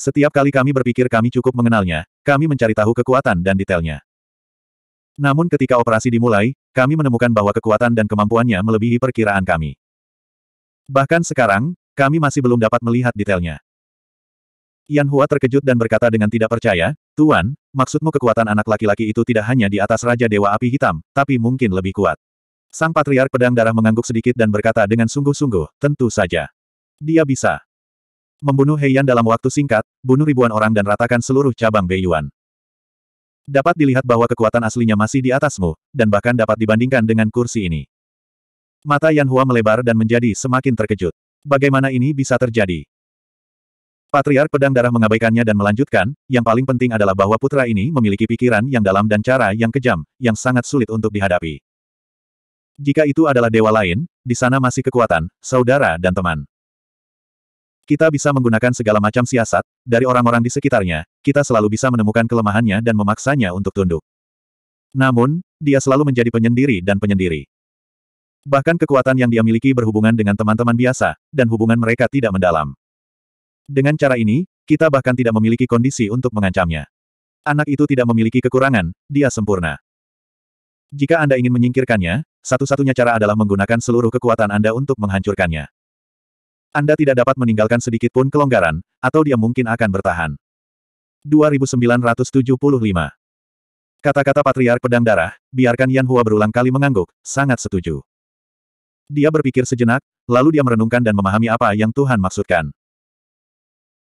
Setiap kali kami berpikir kami cukup mengenalnya, kami mencari tahu kekuatan dan detailnya. Namun ketika operasi dimulai, kami menemukan bahwa kekuatan dan kemampuannya melebihi perkiraan kami. Bahkan sekarang, kami masih belum dapat melihat detailnya. Yan Hua terkejut dan berkata dengan tidak percaya, Tuan, maksudmu kekuatan anak laki-laki itu tidak hanya di atas Raja Dewa Api Hitam, tapi mungkin lebih kuat. Sang Patriark Pedang Darah mengangguk sedikit dan berkata dengan sungguh-sungguh, tentu saja. Dia bisa. Membunuh Heian dalam waktu singkat, bunuh ribuan orang dan ratakan seluruh cabang Beiyuan. Dapat dilihat bahwa kekuatan aslinya masih di atasmu, dan bahkan dapat dibandingkan dengan kursi ini. Mata Yan Hua melebar dan menjadi semakin terkejut. Bagaimana ini bisa terjadi? Patriark Pedang Darah mengabaikannya dan melanjutkan, yang paling penting adalah bahwa putra ini memiliki pikiran yang dalam dan cara yang kejam, yang sangat sulit untuk dihadapi. Jika itu adalah dewa lain, di sana masih kekuatan, saudara dan teman. Kita bisa menggunakan segala macam siasat, dari orang-orang di sekitarnya, kita selalu bisa menemukan kelemahannya dan memaksanya untuk tunduk. Namun, dia selalu menjadi penyendiri dan penyendiri. Bahkan kekuatan yang dia miliki berhubungan dengan teman-teman biasa, dan hubungan mereka tidak mendalam. Dengan cara ini, kita bahkan tidak memiliki kondisi untuk mengancamnya. Anak itu tidak memiliki kekurangan, dia sempurna. Jika Anda ingin menyingkirkannya, satu-satunya cara adalah menggunakan seluruh kekuatan Anda untuk menghancurkannya. Anda tidak dapat meninggalkan sedikit pun kelonggaran, atau dia mungkin akan bertahan. 2975 Kata-kata Patriark Pedang Darah, biarkan Yan Hua berulang kali mengangguk, sangat setuju. Dia berpikir sejenak, lalu dia merenungkan dan memahami apa yang Tuhan maksudkan.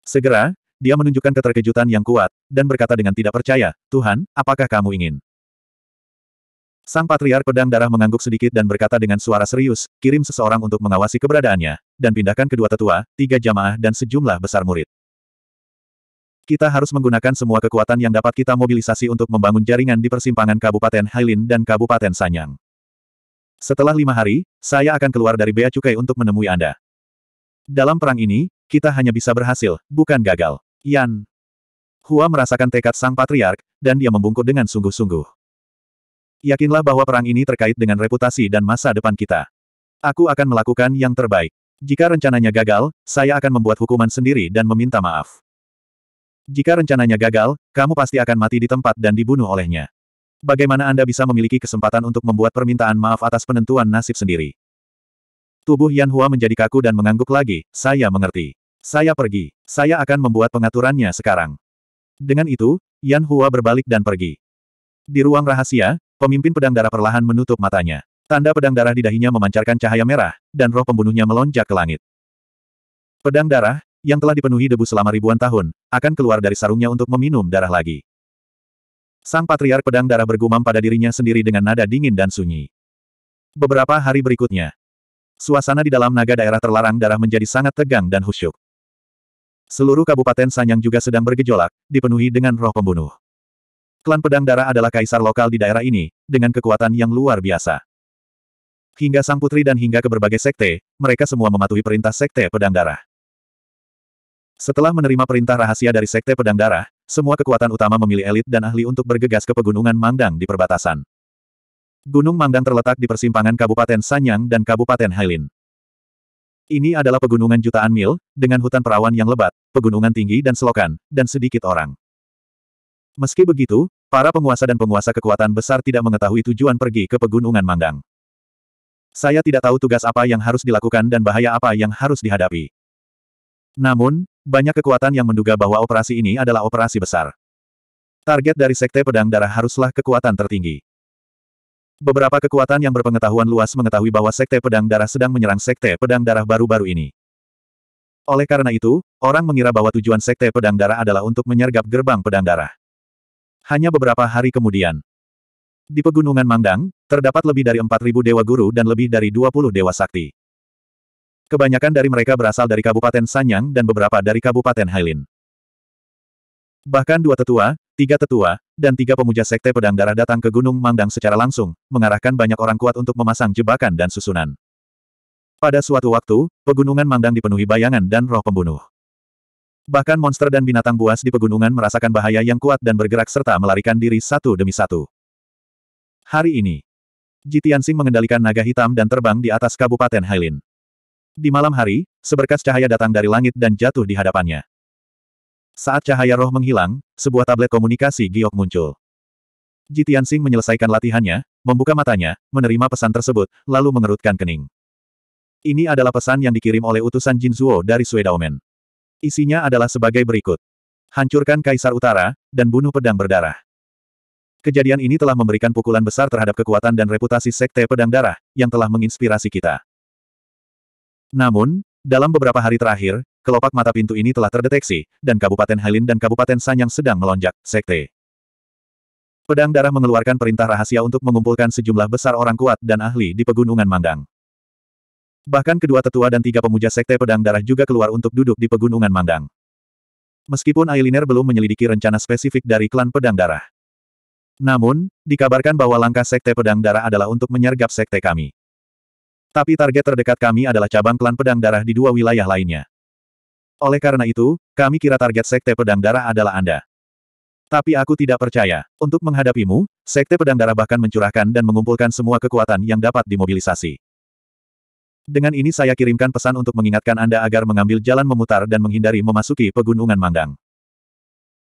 Segera, dia menunjukkan keterkejutan yang kuat, dan berkata dengan tidak percaya, Tuhan, apakah kamu ingin Sang Patriark Pedang Darah mengangguk sedikit dan berkata dengan suara serius, kirim seseorang untuk mengawasi keberadaannya, dan pindahkan kedua tetua, tiga jamaah dan sejumlah besar murid. Kita harus menggunakan semua kekuatan yang dapat kita mobilisasi untuk membangun jaringan di persimpangan Kabupaten Hailin dan Kabupaten Sanyang. Setelah lima hari, saya akan keluar dari Bea Cukai untuk menemui Anda. Dalam perang ini, kita hanya bisa berhasil, bukan gagal. Yan. Hua merasakan tekad sang patriark, dan dia membungkuk dengan sungguh-sungguh. Yakinlah bahwa perang ini terkait dengan reputasi dan masa depan kita. Aku akan melakukan yang terbaik. Jika rencananya gagal, saya akan membuat hukuman sendiri dan meminta maaf. Jika rencananya gagal, kamu pasti akan mati di tempat dan dibunuh olehnya. Bagaimana Anda bisa memiliki kesempatan untuk membuat permintaan maaf atas penentuan nasib sendiri? Tubuh Yan Hua menjadi kaku dan mengangguk lagi, saya mengerti. Saya pergi. Saya akan membuat pengaturannya sekarang. Dengan itu, Yan Hua berbalik dan pergi. Di ruang rahasia, Pemimpin pedang darah perlahan menutup matanya. Tanda pedang darah di dahinya memancarkan cahaya merah, dan roh pembunuhnya melonjak ke langit. Pedang darah, yang telah dipenuhi debu selama ribuan tahun, akan keluar dari sarungnya untuk meminum darah lagi. Sang Patriark Pedang Darah bergumam pada dirinya sendiri dengan nada dingin dan sunyi. Beberapa hari berikutnya, suasana di dalam naga daerah terlarang darah menjadi sangat tegang dan khusyuk. Seluruh kabupaten Sanyang juga sedang bergejolak, dipenuhi dengan roh pembunuh. Klan Pedang Darah adalah kaisar lokal di daerah ini, dengan kekuatan yang luar biasa. Hingga Sang Putri dan hingga ke berbagai sekte, mereka semua mematuhi perintah Sekte Pedang Darah. Setelah menerima perintah rahasia dari Sekte Pedang Darah, semua kekuatan utama memilih elit dan ahli untuk bergegas ke pegunungan Mangdang di perbatasan. Gunung Mangdang terletak di persimpangan Kabupaten Sanyang dan Kabupaten Hailin. Ini adalah pegunungan jutaan mil, dengan hutan perawan yang lebat, pegunungan tinggi dan selokan, dan sedikit orang. Meski begitu, para penguasa dan penguasa kekuatan besar tidak mengetahui tujuan pergi ke pegunungan Manggang. Saya tidak tahu tugas apa yang harus dilakukan dan bahaya apa yang harus dihadapi. Namun, banyak kekuatan yang menduga bahwa operasi ini adalah operasi besar. Target dari Sekte Pedang Darah haruslah kekuatan tertinggi. Beberapa kekuatan yang berpengetahuan luas mengetahui bahwa Sekte Pedang Darah sedang menyerang Sekte Pedang Darah baru-baru ini. Oleh karena itu, orang mengira bahwa tujuan Sekte Pedang Darah adalah untuk menyergap gerbang Pedang Darah hanya beberapa hari kemudian. Di Pegunungan Mangdang, terdapat lebih dari 4.000 dewa guru dan lebih dari 20 dewa sakti. Kebanyakan dari mereka berasal dari Kabupaten Sanyang dan beberapa dari Kabupaten Hailin. Bahkan dua tetua, tiga tetua, dan tiga pemuja sekte pedang darah datang ke Gunung Mangdang secara langsung, mengarahkan banyak orang kuat untuk memasang jebakan dan susunan. Pada suatu waktu, pegunungan Mangdang dipenuhi bayangan dan roh pembunuh. Bahkan monster dan binatang buas di pegunungan merasakan bahaya yang kuat dan bergerak serta melarikan diri satu demi satu. Hari ini, Jitiansing mengendalikan naga hitam dan terbang di atas Kabupaten Hailin. Di malam hari, seberkas cahaya datang dari langit dan jatuh di hadapannya. Saat cahaya roh menghilang, sebuah tablet komunikasi giok muncul. Jitiansing menyelesaikan latihannya, membuka matanya, menerima pesan tersebut, lalu mengerutkan kening. Ini adalah pesan yang dikirim oleh utusan Jinzuo dari Suedaomen. Isinya adalah sebagai berikut. Hancurkan Kaisar Utara, dan bunuh pedang berdarah. Kejadian ini telah memberikan pukulan besar terhadap kekuatan dan reputasi Sekte Pedang Darah, yang telah menginspirasi kita. Namun, dalam beberapa hari terakhir, kelopak mata pintu ini telah terdeteksi, dan Kabupaten Halin dan Kabupaten Sanyang sedang melonjak, Sekte. Pedang Darah mengeluarkan perintah rahasia untuk mengumpulkan sejumlah besar orang kuat dan ahli di Pegunungan Mandang. Bahkan kedua tetua dan tiga pemuja sekte pedang darah juga keluar untuk duduk di pegunungan Mandang. Meskipun Ailiner belum menyelidiki rencana spesifik dari klan pedang darah. Namun, dikabarkan bahwa langkah sekte pedang darah adalah untuk menyergap sekte kami. Tapi target terdekat kami adalah cabang klan pedang darah di dua wilayah lainnya. Oleh karena itu, kami kira target Sekte Pedang Darah adalah Anda. Tapi aku tidak percaya. Untuk menghadapimu, Sekte Pedang Darah bahkan mencurahkan dan mengumpulkan semua kekuatan yang dapat dimobilisasi. Dengan ini saya kirimkan pesan untuk mengingatkan Anda agar mengambil jalan memutar dan menghindari memasuki pegunungan Mandang.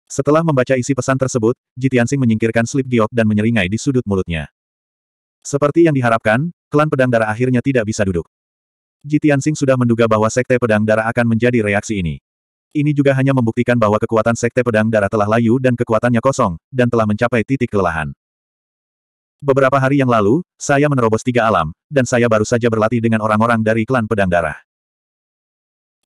Setelah membaca isi pesan tersebut, Jitiansing menyingkirkan slip giok dan menyeringai di sudut mulutnya. Seperti yang diharapkan, klan pedang darah akhirnya tidak bisa duduk. Jitiansing sudah menduga bahwa sekte pedang darah akan menjadi reaksi ini. Ini juga hanya membuktikan bahwa kekuatan sekte pedang darah telah layu dan kekuatannya kosong, dan telah mencapai titik kelelahan. Beberapa hari yang lalu, saya menerobos tiga alam, dan saya baru saja berlatih dengan orang-orang dari klan pedang darah.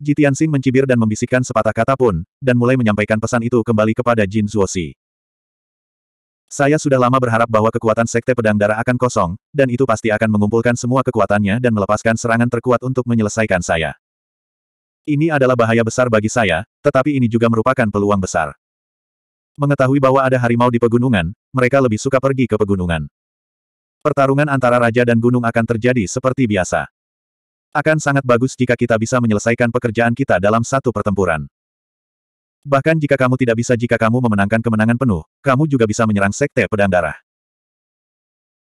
Jitian Xing mencibir dan membisikkan sepatah kata pun, dan mulai menyampaikan pesan itu kembali kepada Jin Zuoxi. Saya sudah lama berharap bahwa kekuatan sekte pedang darah akan kosong, dan itu pasti akan mengumpulkan semua kekuatannya dan melepaskan serangan terkuat untuk menyelesaikan saya. Ini adalah bahaya besar bagi saya, tetapi ini juga merupakan peluang besar. Mengetahui bahwa ada harimau di pegunungan, mereka lebih suka pergi ke pegunungan. Pertarungan antara raja dan gunung akan terjadi seperti biasa. Akan sangat bagus jika kita bisa menyelesaikan pekerjaan kita dalam satu pertempuran. Bahkan jika kamu tidak bisa jika kamu memenangkan kemenangan penuh, kamu juga bisa menyerang Sekte Pedang Darah.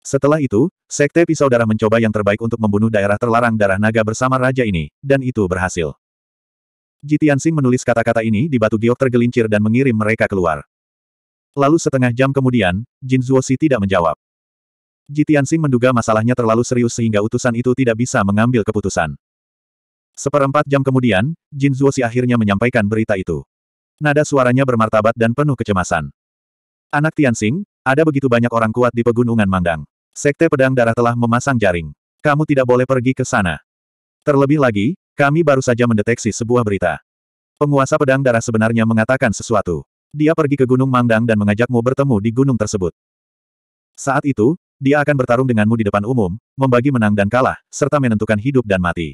Setelah itu, Sekte Pisau Darah mencoba yang terbaik untuk membunuh daerah terlarang darah naga bersama raja ini, dan itu berhasil. Jitian Sing menulis kata-kata ini di batu giok tergelincir dan mengirim mereka keluar. Lalu setengah jam kemudian, Jin Zuo Si tidak menjawab. Tianxing menduga masalahnya terlalu serius sehingga utusan itu tidak bisa mengambil keputusan. Seperempat jam kemudian, Jin Zuo si akhirnya menyampaikan berita itu. Nada suaranya bermartabat dan penuh kecemasan. Anak Tianxing, ada begitu banyak orang kuat di pegunungan Mangdang. Sekte Pedang Darah telah memasang jaring. Kamu tidak boleh pergi ke sana. Terlebih lagi, kami baru saja mendeteksi sebuah berita. Penguasa Pedang Darah sebenarnya mengatakan sesuatu. Dia pergi ke Gunung Mangdang dan mengajakmu bertemu di gunung tersebut. Saat itu, dia akan bertarung denganmu di depan umum, membagi menang dan kalah, serta menentukan hidup dan mati.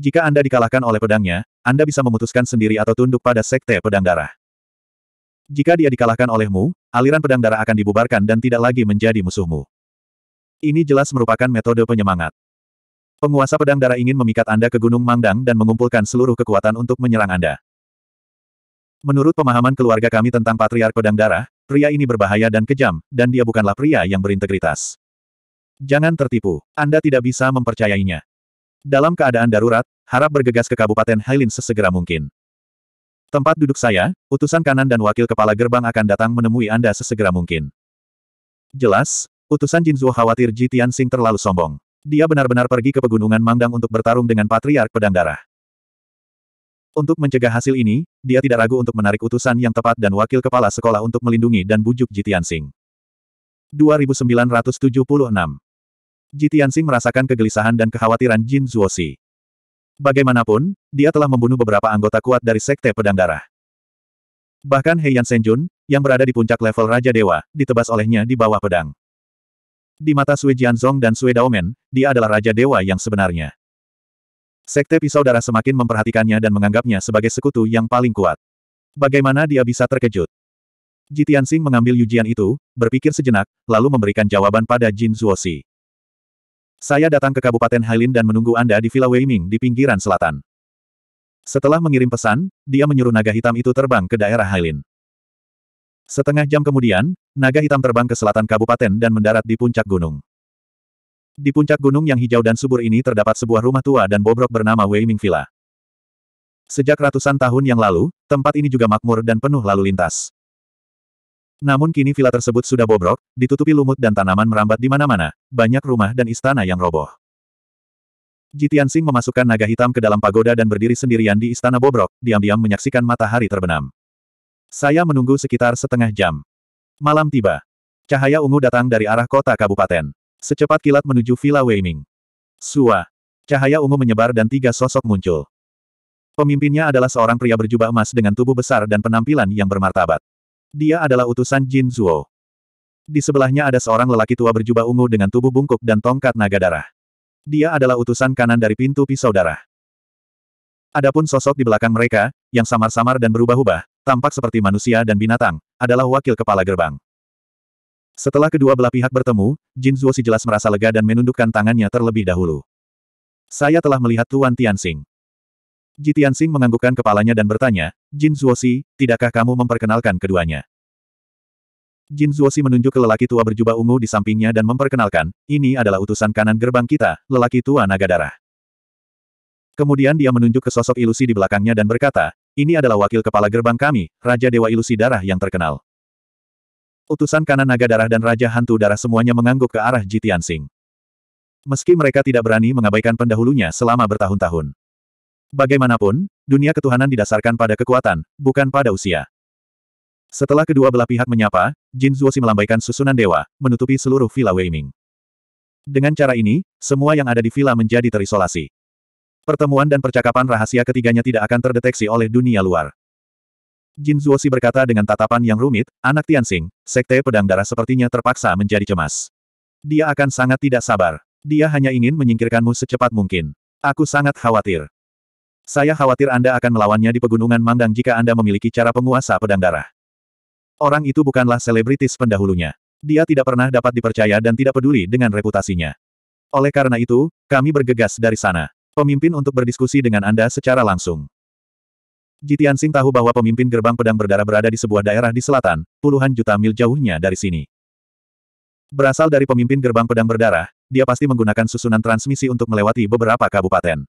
Jika Anda dikalahkan oleh pedangnya, Anda bisa memutuskan sendiri atau tunduk pada sekte pedang darah. Jika dia dikalahkan olehmu, aliran pedang darah akan dibubarkan dan tidak lagi menjadi musuhmu. Ini jelas merupakan metode penyemangat. Penguasa pedang darah ingin memikat Anda ke Gunung Mangdang dan mengumpulkan seluruh kekuatan untuk menyerang Anda. Menurut pemahaman keluarga kami tentang Patriark Pedang Darah, Pria ini berbahaya dan kejam, dan dia bukanlah pria yang berintegritas. Jangan tertipu. Anda tidak bisa mempercayainya. Dalam keadaan darurat, harap bergegas ke Kabupaten Hailin sesegera mungkin. Tempat duduk saya, utusan kanan dan wakil kepala gerbang akan datang menemui Anda sesegera mungkin. Jelas, utusan Jinzuo khawatir Jitian Sing terlalu sombong. Dia benar-benar pergi ke pegunungan Mangdang untuk bertarung dengan Patriark Pedang Darah. Untuk mencegah hasil ini, dia tidak ragu untuk menarik utusan yang tepat dan wakil kepala sekolah untuk melindungi dan bujuk Jitian Singh. 2976 Jitian Singh merasakan kegelisahan dan kekhawatiran Jin Zuoxi. Bagaimanapun, dia telah membunuh beberapa anggota kuat dari Sekte Pedang Darah. Bahkan Heian Senjun, yang berada di puncak level Raja Dewa, ditebas olehnya di bawah pedang. Di mata Sui Jianzong dan Sui Daomen, dia adalah Raja Dewa yang sebenarnya. Sekte Pisau Darah semakin memperhatikannya dan menganggapnya sebagai sekutu yang paling kuat. Bagaimana dia bisa terkejut? Jitian Sing mengambil ujian itu, berpikir sejenak, lalu memberikan jawaban pada Jin Zuosi. Saya datang ke Kabupaten Hailin dan menunggu Anda di Villa Weiming di pinggiran selatan. Setelah mengirim pesan, dia menyuruh naga hitam itu terbang ke daerah Hailin. Setengah jam kemudian, naga hitam terbang ke selatan kabupaten dan mendarat di puncak gunung. Di puncak gunung yang hijau dan subur ini terdapat sebuah rumah tua dan bobrok bernama Wei Ming Villa. Sejak ratusan tahun yang lalu, tempat ini juga makmur dan penuh lalu lintas. Namun kini villa tersebut sudah bobrok, ditutupi lumut dan tanaman merambat di mana-mana, banyak rumah dan istana yang roboh. Jitian Sing memasukkan naga hitam ke dalam pagoda dan berdiri sendirian di istana bobrok, diam-diam menyaksikan matahari terbenam. Saya menunggu sekitar setengah jam. Malam tiba. Cahaya ungu datang dari arah kota kabupaten. Secepat kilat menuju Villa Weiming. Sua. Cahaya ungu menyebar dan tiga sosok muncul. Pemimpinnya adalah seorang pria berjubah emas dengan tubuh besar dan penampilan yang bermartabat. Dia adalah utusan Jin Zuo. Di sebelahnya ada seorang lelaki tua berjubah ungu dengan tubuh bungkuk dan tongkat naga darah. Dia adalah utusan kanan dari pintu pisau darah. Adapun sosok di belakang mereka, yang samar-samar dan berubah-ubah, tampak seperti manusia dan binatang, adalah wakil kepala gerbang. Setelah kedua belah pihak bertemu, Jin Zuoxi jelas merasa lega dan menundukkan tangannya terlebih dahulu. Saya telah melihat Tuan Tianxing. Ji Tianxing menganggukkan kepalanya dan bertanya, Jin Zuoxi, tidakkah kamu memperkenalkan keduanya? Jin Zuoxi menunjuk ke lelaki tua berjubah ungu di sampingnya dan memperkenalkan, ini adalah utusan kanan gerbang kita, lelaki tua naga darah. Kemudian dia menunjuk ke sosok ilusi di belakangnya dan berkata, ini adalah wakil kepala gerbang kami, Raja Dewa Ilusi Darah yang terkenal. Utusan kanan naga darah dan raja hantu darah semuanya mengangguk ke arah Jitian Sing. Meski mereka tidak berani mengabaikan pendahulunya selama bertahun-tahun. Bagaimanapun, dunia ketuhanan didasarkan pada kekuatan, bukan pada usia. Setelah kedua belah pihak menyapa, Jin si melambaikan susunan dewa, menutupi seluruh Villa Weiming. Dengan cara ini, semua yang ada di villa menjadi terisolasi. Pertemuan dan percakapan rahasia ketiganya tidak akan terdeteksi oleh dunia luar. Jin Zuosi berkata dengan tatapan yang rumit, anak Tianxing, sekte pedang darah sepertinya terpaksa menjadi cemas. Dia akan sangat tidak sabar. Dia hanya ingin menyingkirkanmu secepat mungkin. Aku sangat khawatir. Saya khawatir Anda akan melawannya di pegunungan Mandang jika Anda memiliki cara penguasa pedang darah. Orang itu bukanlah selebritis pendahulunya. Dia tidak pernah dapat dipercaya dan tidak peduli dengan reputasinya. Oleh karena itu, kami bergegas dari sana. Pemimpin untuk berdiskusi dengan Anda secara langsung. Tianxing tahu bahwa pemimpin gerbang pedang berdarah berada di sebuah daerah di selatan, puluhan juta mil jauhnya dari sini. Berasal dari pemimpin gerbang pedang berdarah, dia pasti menggunakan susunan transmisi untuk melewati beberapa kabupaten.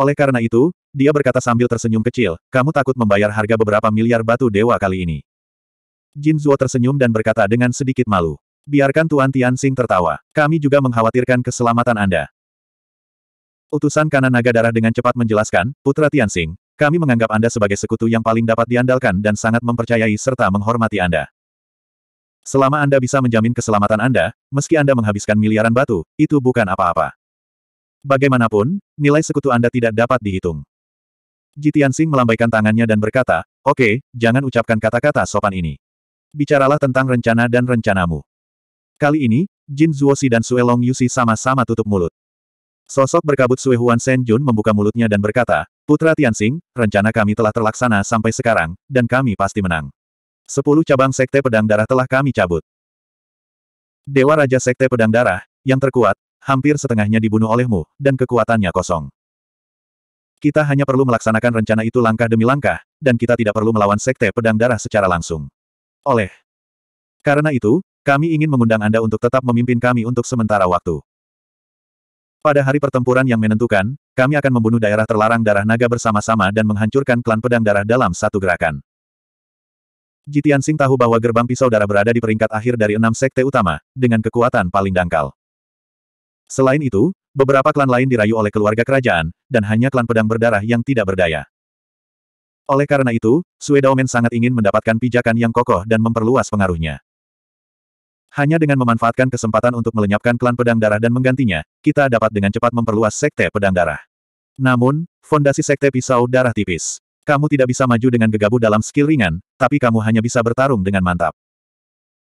Oleh karena itu, dia berkata sambil tersenyum kecil, kamu takut membayar harga beberapa miliar batu dewa kali ini. Jin Zuo tersenyum dan berkata dengan sedikit malu. Biarkan Tuan Tianxing tertawa. Kami juga mengkhawatirkan keselamatan Anda. Utusan kanan naga darah dengan cepat menjelaskan, Putra Tianxing, kami menganggap Anda sebagai sekutu yang paling dapat diandalkan dan sangat mempercayai serta menghormati Anda. Selama Anda bisa menjamin keselamatan Anda, meski Anda menghabiskan miliaran batu, itu bukan apa-apa. Bagaimanapun, nilai sekutu Anda tidak dapat dihitung. Jitian Singh melambaikan tangannya dan berkata, Oke, okay, jangan ucapkan kata-kata sopan ini. Bicaralah tentang rencana dan rencanamu. Kali ini, Jin Zuo Si dan Suelong Yusi sama-sama tutup mulut. Sosok berkabut Sui Huan Sen Jun membuka mulutnya dan berkata, Putra Tianxing, rencana kami telah terlaksana sampai sekarang, dan kami pasti menang. Sepuluh cabang Sekte Pedang Darah telah kami cabut. Dewa Raja Sekte Pedang Darah, yang terkuat, hampir setengahnya dibunuh olehmu, dan kekuatannya kosong. Kita hanya perlu melaksanakan rencana itu langkah demi langkah, dan kita tidak perlu melawan Sekte Pedang Darah secara langsung. Oleh karena itu, kami ingin mengundang Anda untuk tetap memimpin kami untuk sementara waktu. Pada hari pertempuran yang menentukan, kami akan membunuh daerah terlarang darah naga bersama-sama dan menghancurkan klan pedang darah dalam satu gerakan. Jitian Sing tahu bahwa gerbang pisau darah berada di peringkat akhir dari enam sekte utama, dengan kekuatan paling dangkal. Selain itu, beberapa klan lain dirayu oleh keluarga kerajaan, dan hanya klan pedang berdarah yang tidak berdaya. Oleh karena itu, Suedaomen sangat ingin mendapatkan pijakan yang kokoh dan memperluas pengaruhnya. Hanya dengan memanfaatkan kesempatan untuk melenyapkan klan pedang darah dan menggantinya, kita dapat dengan cepat memperluas sekte pedang darah. Namun, fondasi sekte pisau darah tipis. Kamu tidak bisa maju dengan gegabah dalam skill ringan, tapi kamu hanya bisa bertarung dengan mantap.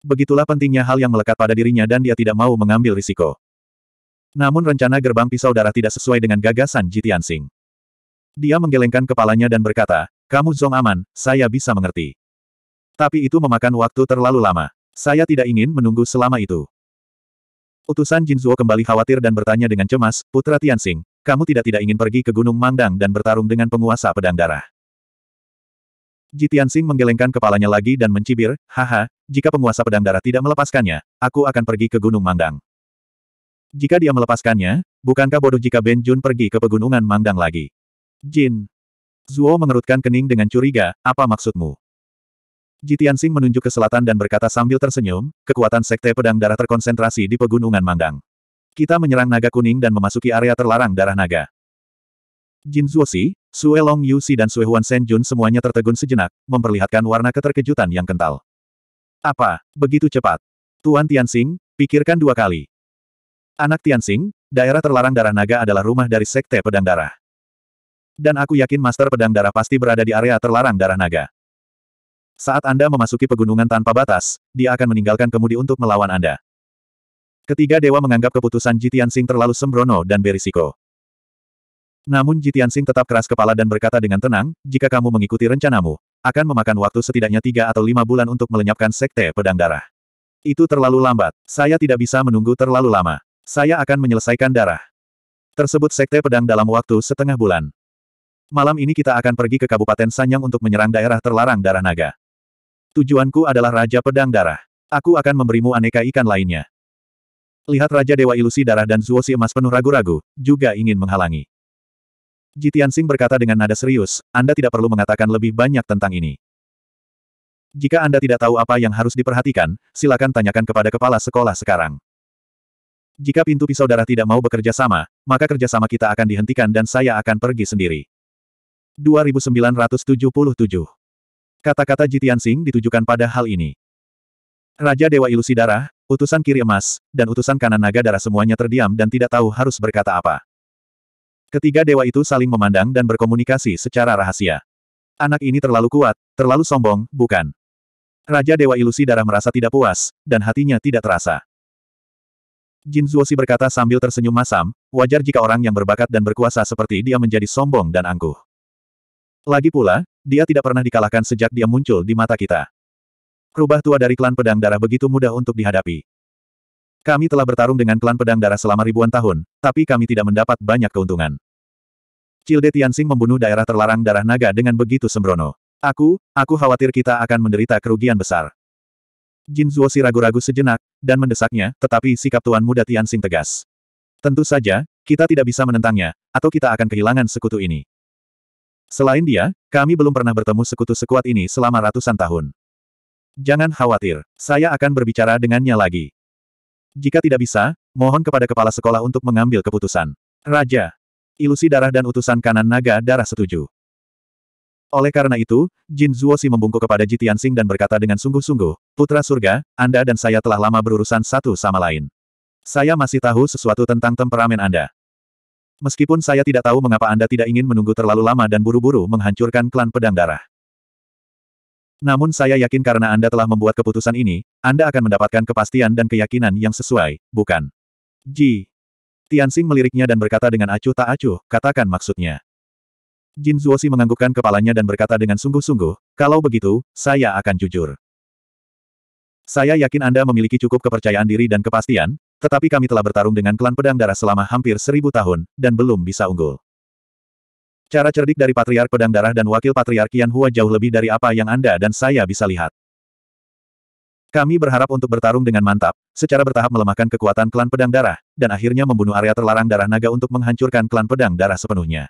Begitulah pentingnya hal yang melekat pada dirinya dan dia tidak mau mengambil risiko. Namun rencana gerbang pisau darah tidak sesuai dengan gagasan Jitian Sing. Dia menggelengkan kepalanya dan berkata, kamu Zong aman, saya bisa mengerti. Tapi itu memakan waktu terlalu lama. Saya tidak ingin menunggu selama itu. Utusan Jinzuo kembali khawatir dan bertanya dengan cemas, Putra Tianxing, kamu tidak-tidak ingin pergi ke Gunung Mangdang dan bertarung dengan penguasa pedang darah. Ji Tianxing menggelengkan kepalanya lagi dan mencibir, haha, jika penguasa pedang darah tidak melepaskannya, aku akan pergi ke Gunung Mangdang. Jika dia melepaskannya, bukankah bodoh jika Ben Jun pergi ke pegunungan Mangdang lagi? Jin. Zuo mengerutkan kening dengan curiga, apa maksudmu? Jitian Sing menunjuk ke selatan dan berkata sambil tersenyum, kekuatan sekte pedang darah terkonsentrasi di pegunungan Mandang. Kita menyerang naga kuning dan memasuki area terlarang darah naga. Jin Zuoxi, Sue Long Yu Yuxi dan Sue Huan Sen Jun semuanya tertegun sejenak, memperlihatkan warna keterkejutan yang kental. Apa, begitu cepat? Tuan Tian Tianxing, pikirkan dua kali. Anak Tian Tianxing, daerah terlarang darah naga adalah rumah dari sekte pedang darah. Dan aku yakin Master Pedang Darah pasti berada di area terlarang darah naga. Saat Anda memasuki pegunungan tanpa batas, dia akan meninggalkan kemudi untuk melawan Anda. Ketiga dewa menganggap keputusan Jitian Sing terlalu sembrono dan berisiko. Namun Jitian Sing tetap keras kepala dan berkata dengan tenang, jika kamu mengikuti rencanamu, akan memakan waktu setidaknya tiga atau lima bulan untuk melenyapkan sekte pedang darah. Itu terlalu lambat, saya tidak bisa menunggu terlalu lama. Saya akan menyelesaikan darah. Tersebut sekte pedang dalam waktu setengah bulan. Malam ini kita akan pergi ke Kabupaten Sanyang untuk menyerang daerah terlarang darah naga. Tujuanku adalah Raja Pedang Darah. Aku akan memberimu aneka ikan lainnya. Lihat Raja Dewa Ilusi Darah dan Zuosi Emas penuh ragu-ragu, juga ingin menghalangi. Jitian Sing berkata dengan nada serius, Anda tidak perlu mengatakan lebih banyak tentang ini. Jika Anda tidak tahu apa yang harus diperhatikan, silakan tanyakan kepada kepala sekolah sekarang. Jika pintu pisau darah tidak mau bekerja sama, maka kerjasama kita akan dihentikan dan saya akan pergi sendiri. 2977 Kata-kata Jitian Sing ditujukan pada hal ini. Raja Dewa Ilusi Darah, utusan kiri emas, dan utusan kanan naga darah semuanya terdiam dan tidak tahu harus berkata apa. Ketiga dewa itu saling memandang dan berkomunikasi secara rahasia. Anak ini terlalu kuat, terlalu sombong, bukan? Raja Dewa Ilusi Darah merasa tidak puas, dan hatinya tidak terasa. Jin Zuosi berkata sambil tersenyum masam, wajar jika orang yang berbakat dan berkuasa seperti dia menjadi sombong dan angkuh. Lagi pula, dia tidak pernah dikalahkan sejak dia muncul di mata kita. Rubah tua dari klan pedang darah begitu mudah untuk dihadapi. Kami telah bertarung dengan klan pedang darah selama ribuan tahun, tapi kami tidak mendapat banyak keuntungan. Cilde Tianxing membunuh daerah terlarang darah naga dengan begitu sembrono. Aku, aku khawatir kita akan menderita kerugian besar. Jin Zuosi ragu-ragu sejenak, dan mendesaknya, tetapi sikap tuan muda Tianxing tegas. Tentu saja, kita tidak bisa menentangnya, atau kita akan kehilangan sekutu ini. Selain dia, kami belum pernah bertemu sekutu sekuat ini selama ratusan tahun. Jangan khawatir, saya akan berbicara dengannya lagi. Jika tidak bisa, mohon kepada kepala sekolah untuk mengambil keputusan. Raja, ilusi darah dan utusan kanan naga darah setuju. Oleh karena itu, Jin Zuosi membungkuk kepada Jitian Sing dan berkata dengan sungguh-sungguh, Putra Surga, Anda dan saya telah lama berurusan satu sama lain. Saya masih tahu sesuatu tentang temperamen Anda. Meskipun saya tidak tahu mengapa Anda tidak ingin menunggu terlalu lama dan buru-buru menghancurkan klan pedang darah. Namun saya yakin karena Anda telah membuat keputusan ini, Anda akan mendapatkan kepastian dan keyakinan yang sesuai, bukan? Ji. Tianxing meliriknya dan berkata dengan acuh tak acuh, katakan maksudnya. Jin Zuosi menganggukkan kepalanya dan berkata dengan sungguh-sungguh, kalau begitu, saya akan jujur. Saya yakin Anda memiliki cukup kepercayaan diri dan kepastian, tetapi kami telah bertarung dengan klan pedang darah selama hampir seribu tahun, dan belum bisa unggul. Cara cerdik dari Patriark Pedang Darah dan Wakil Patriark Yan Hua jauh lebih dari apa yang Anda dan saya bisa lihat. Kami berharap untuk bertarung dengan mantap, secara bertahap melemahkan kekuatan klan pedang darah, dan akhirnya membunuh area terlarang darah naga untuk menghancurkan klan pedang darah sepenuhnya.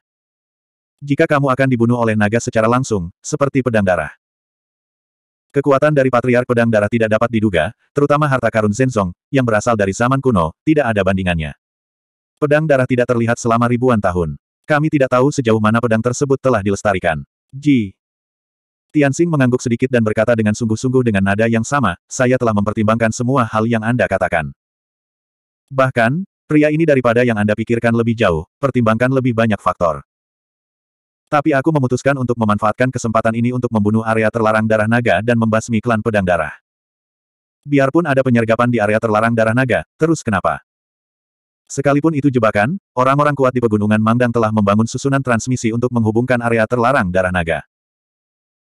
Jika kamu akan dibunuh oleh naga secara langsung, seperti pedang darah, Kekuatan dari Patriark Pedang Darah tidak dapat diduga, terutama harta karun Zenzong, yang berasal dari zaman kuno, tidak ada bandingannya. Pedang darah tidak terlihat selama ribuan tahun. Kami tidak tahu sejauh mana pedang tersebut telah dilestarikan. Ji. Tianxing mengangguk sedikit dan berkata dengan sungguh-sungguh dengan nada yang sama, saya telah mempertimbangkan semua hal yang Anda katakan. Bahkan, pria ini daripada yang Anda pikirkan lebih jauh, pertimbangkan lebih banyak faktor. Tapi aku memutuskan untuk memanfaatkan kesempatan ini untuk membunuh area terlarang darah naga dan membasmi klan pedang darah. Biarpun ada penyergapan di area terlarang darah naga, terus kenapa? Sekalipun itu jebakan, orang-orang kuat di pegunungan Mangdang telah membangun susunan transmisi untuk menghubungkan area terlarang darah naga.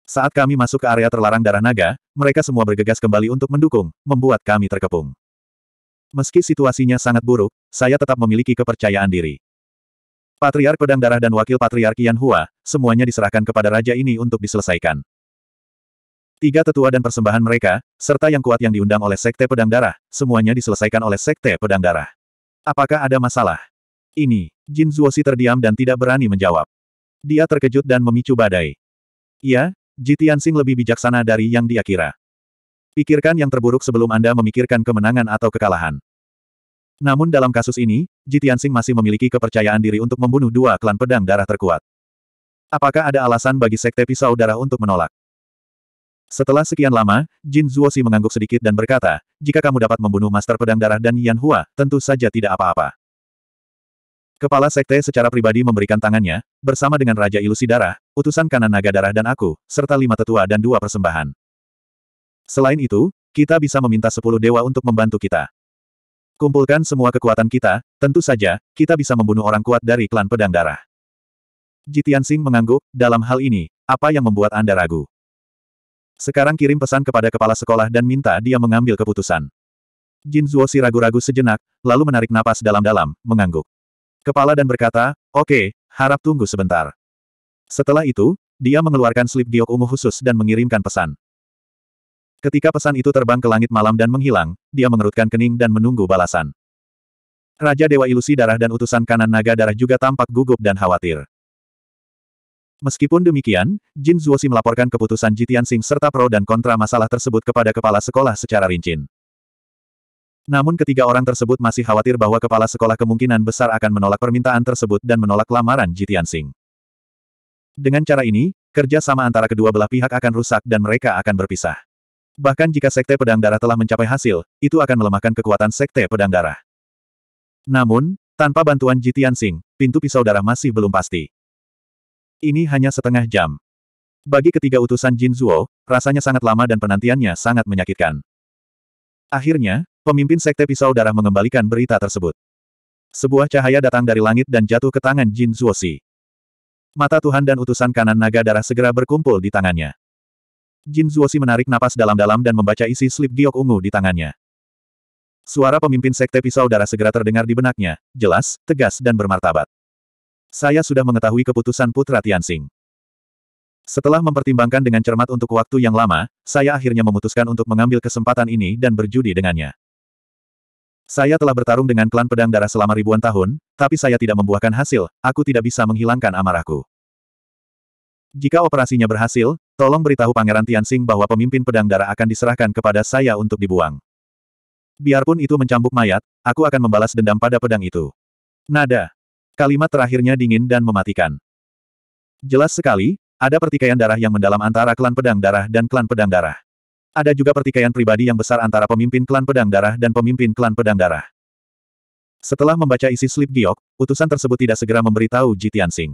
Saat kami masuk ke area terlarang darah naga, mereka semua bergegas kembali untuk mendukung, membuat kami terkepung. Meski situasinya sangat buruk, saya tetap memiliki kepercayaan diri. Patriark Pedang Darah dan Wakil Patriark Yan Hua, semuanya diserahkan kepada raja ini untuk diselesaikan. Tiga tetua dan persembahan mereka, serta yang kuat yang diundang oleh Sekte Pedang Darah, semuanya diselesaikan oleh Sekte Pedang Darah. Apakah ada masalah? Ini, Jin Zuosi terdiam dan tidak berani menjawab. Dia terkejut dan memicu badai. Iya, Sing lebih bijaksana dari yang dia kira. Pikirkan yang terburuk sebelum Anda memikirkan kemenangan atau kekalahan. Namun dalam kasus ini, Sing masih memiliki kepercayaan diri untuk membunuh dua klan pedang darah terkuat. Apakah ada alasan bagi Sekte Pisau Darah untuk menolak? Setelah sekian lama, Jin Zuosi mengangguk sedikit dan berkata, jika kamu dapat membunuh Master Pedang Darah dan Yan Hua, tentu saja tidak apa-apa. Kepala Sekte secara pribadi memberikan tangannya, bersama dengan Raja Ilusi Darah, utusan kanan naga darah dan aku, serta lima tetua dan dua persembahan. Selain itu, kita bisa meminta sepuluh dewa untuk membantu kita. Kumpulkan semua kekuatan kita, tentu saja, kita bisa membunuh orang kuat dari klan pedang darah. Jitian Sing mengangguk, dalam hal ini, apa yang membuat Anda ragu? Sekarang kirim pesan kepada kepala sekolah dan minta dia mengambil keputusan. Jin si ragu-ragu sejenak, lalu menarik napas dalam-dalam, mengangguk. Kepala dan berkata, oke, okay, harap tunggu sebentar. Setelah itu, dia mengeluarkan slip giok ungu khusus dan mengirimkan pesan. Ketika pesan itu terbang ke langit malam dan menghilang, dia mengerutkan kening dan menunggu balasan. Raja Dewa Ilusi Darah dan utusan kanan naga darah juga tampak gugup dan khawatir. Meskipun demikian, Jin Zuosi melaporkan keputusan Jitian Sing serta pro dan kontra masalah tersebut kepada kepala sekolah secara rinci. Namun ketiga orang tersebut masih khawatir bahwa kepala sekolah kemungkinan besar akan menolak permintaan tersebut dan menolak lamaran Jitian Sing. Dengan cara ini, kerja sama antara kedua belah pihak akan rusak dan mereka akan berpisah. Bahkan jika Sekte Pedang Darah telah mencapai hasil, itu akan melemahkan kekuatan Sekte Pedang Darah. Namun, tanpa bantuan Jitian Sing, pintu pisau darah masih belum pasti. Ini hanya setengah jam. Bagi ketiga utusan Jin Zuo, rasanya sangat lama dan penantiannya sangat menyakitkan. Akhirnya, pemimpin Sekte Pisau Darah mengembalikan berita tersebut. Sebuah cahaya datang dari langit dan jatuh ke tangan Jin Si. Mata Tuhan dan utusan kanan naga darah segera berkumpul di tangannya. Jin si menarik napas dalam-dalam dan membaca isi slip giok ungu di tangannya. Suara pemimpin sekte pisau darah segera terdengar di benaknya, jelas, tegas dan bermartabat. Saya sudah mengetahui keputusan Putra Tianxing. Setelah mempertimbangkan dengan cermat untuk waktu yang lama, saya akhirnya memutuskan untuk mengambil kesempatan ini dan berjudi dengannya. Saya telah bertarung dengan klan pedang darah selama ribuan tahun, tapi saya tidak membuahkan hasil, aku tidak bisa menghilangkan amarahku. Jika operasinya berhasil, Tolong beritahu Pangeran Tianxing bahwa pemimpin pedang darah akan diserahkan kepada saya untuk dibuang. Biarpun itu mencambuk mayat, aku akan membalas dendam pada pedang itu. Nada. Kalimat terakhirnya dingin dan mematikan. Jelas sekali, ada pertikaian darah yang mendalam antara klan pedang darah dan klan pedang darah. Ada juga pertikaian pribadi yang besar antara pemimpin klan pedang darah dan pemimpin klan pedang darah. Setelah membaca isi slip giok, utusan tersebut tidak segera memberitahu Ji Tianxing.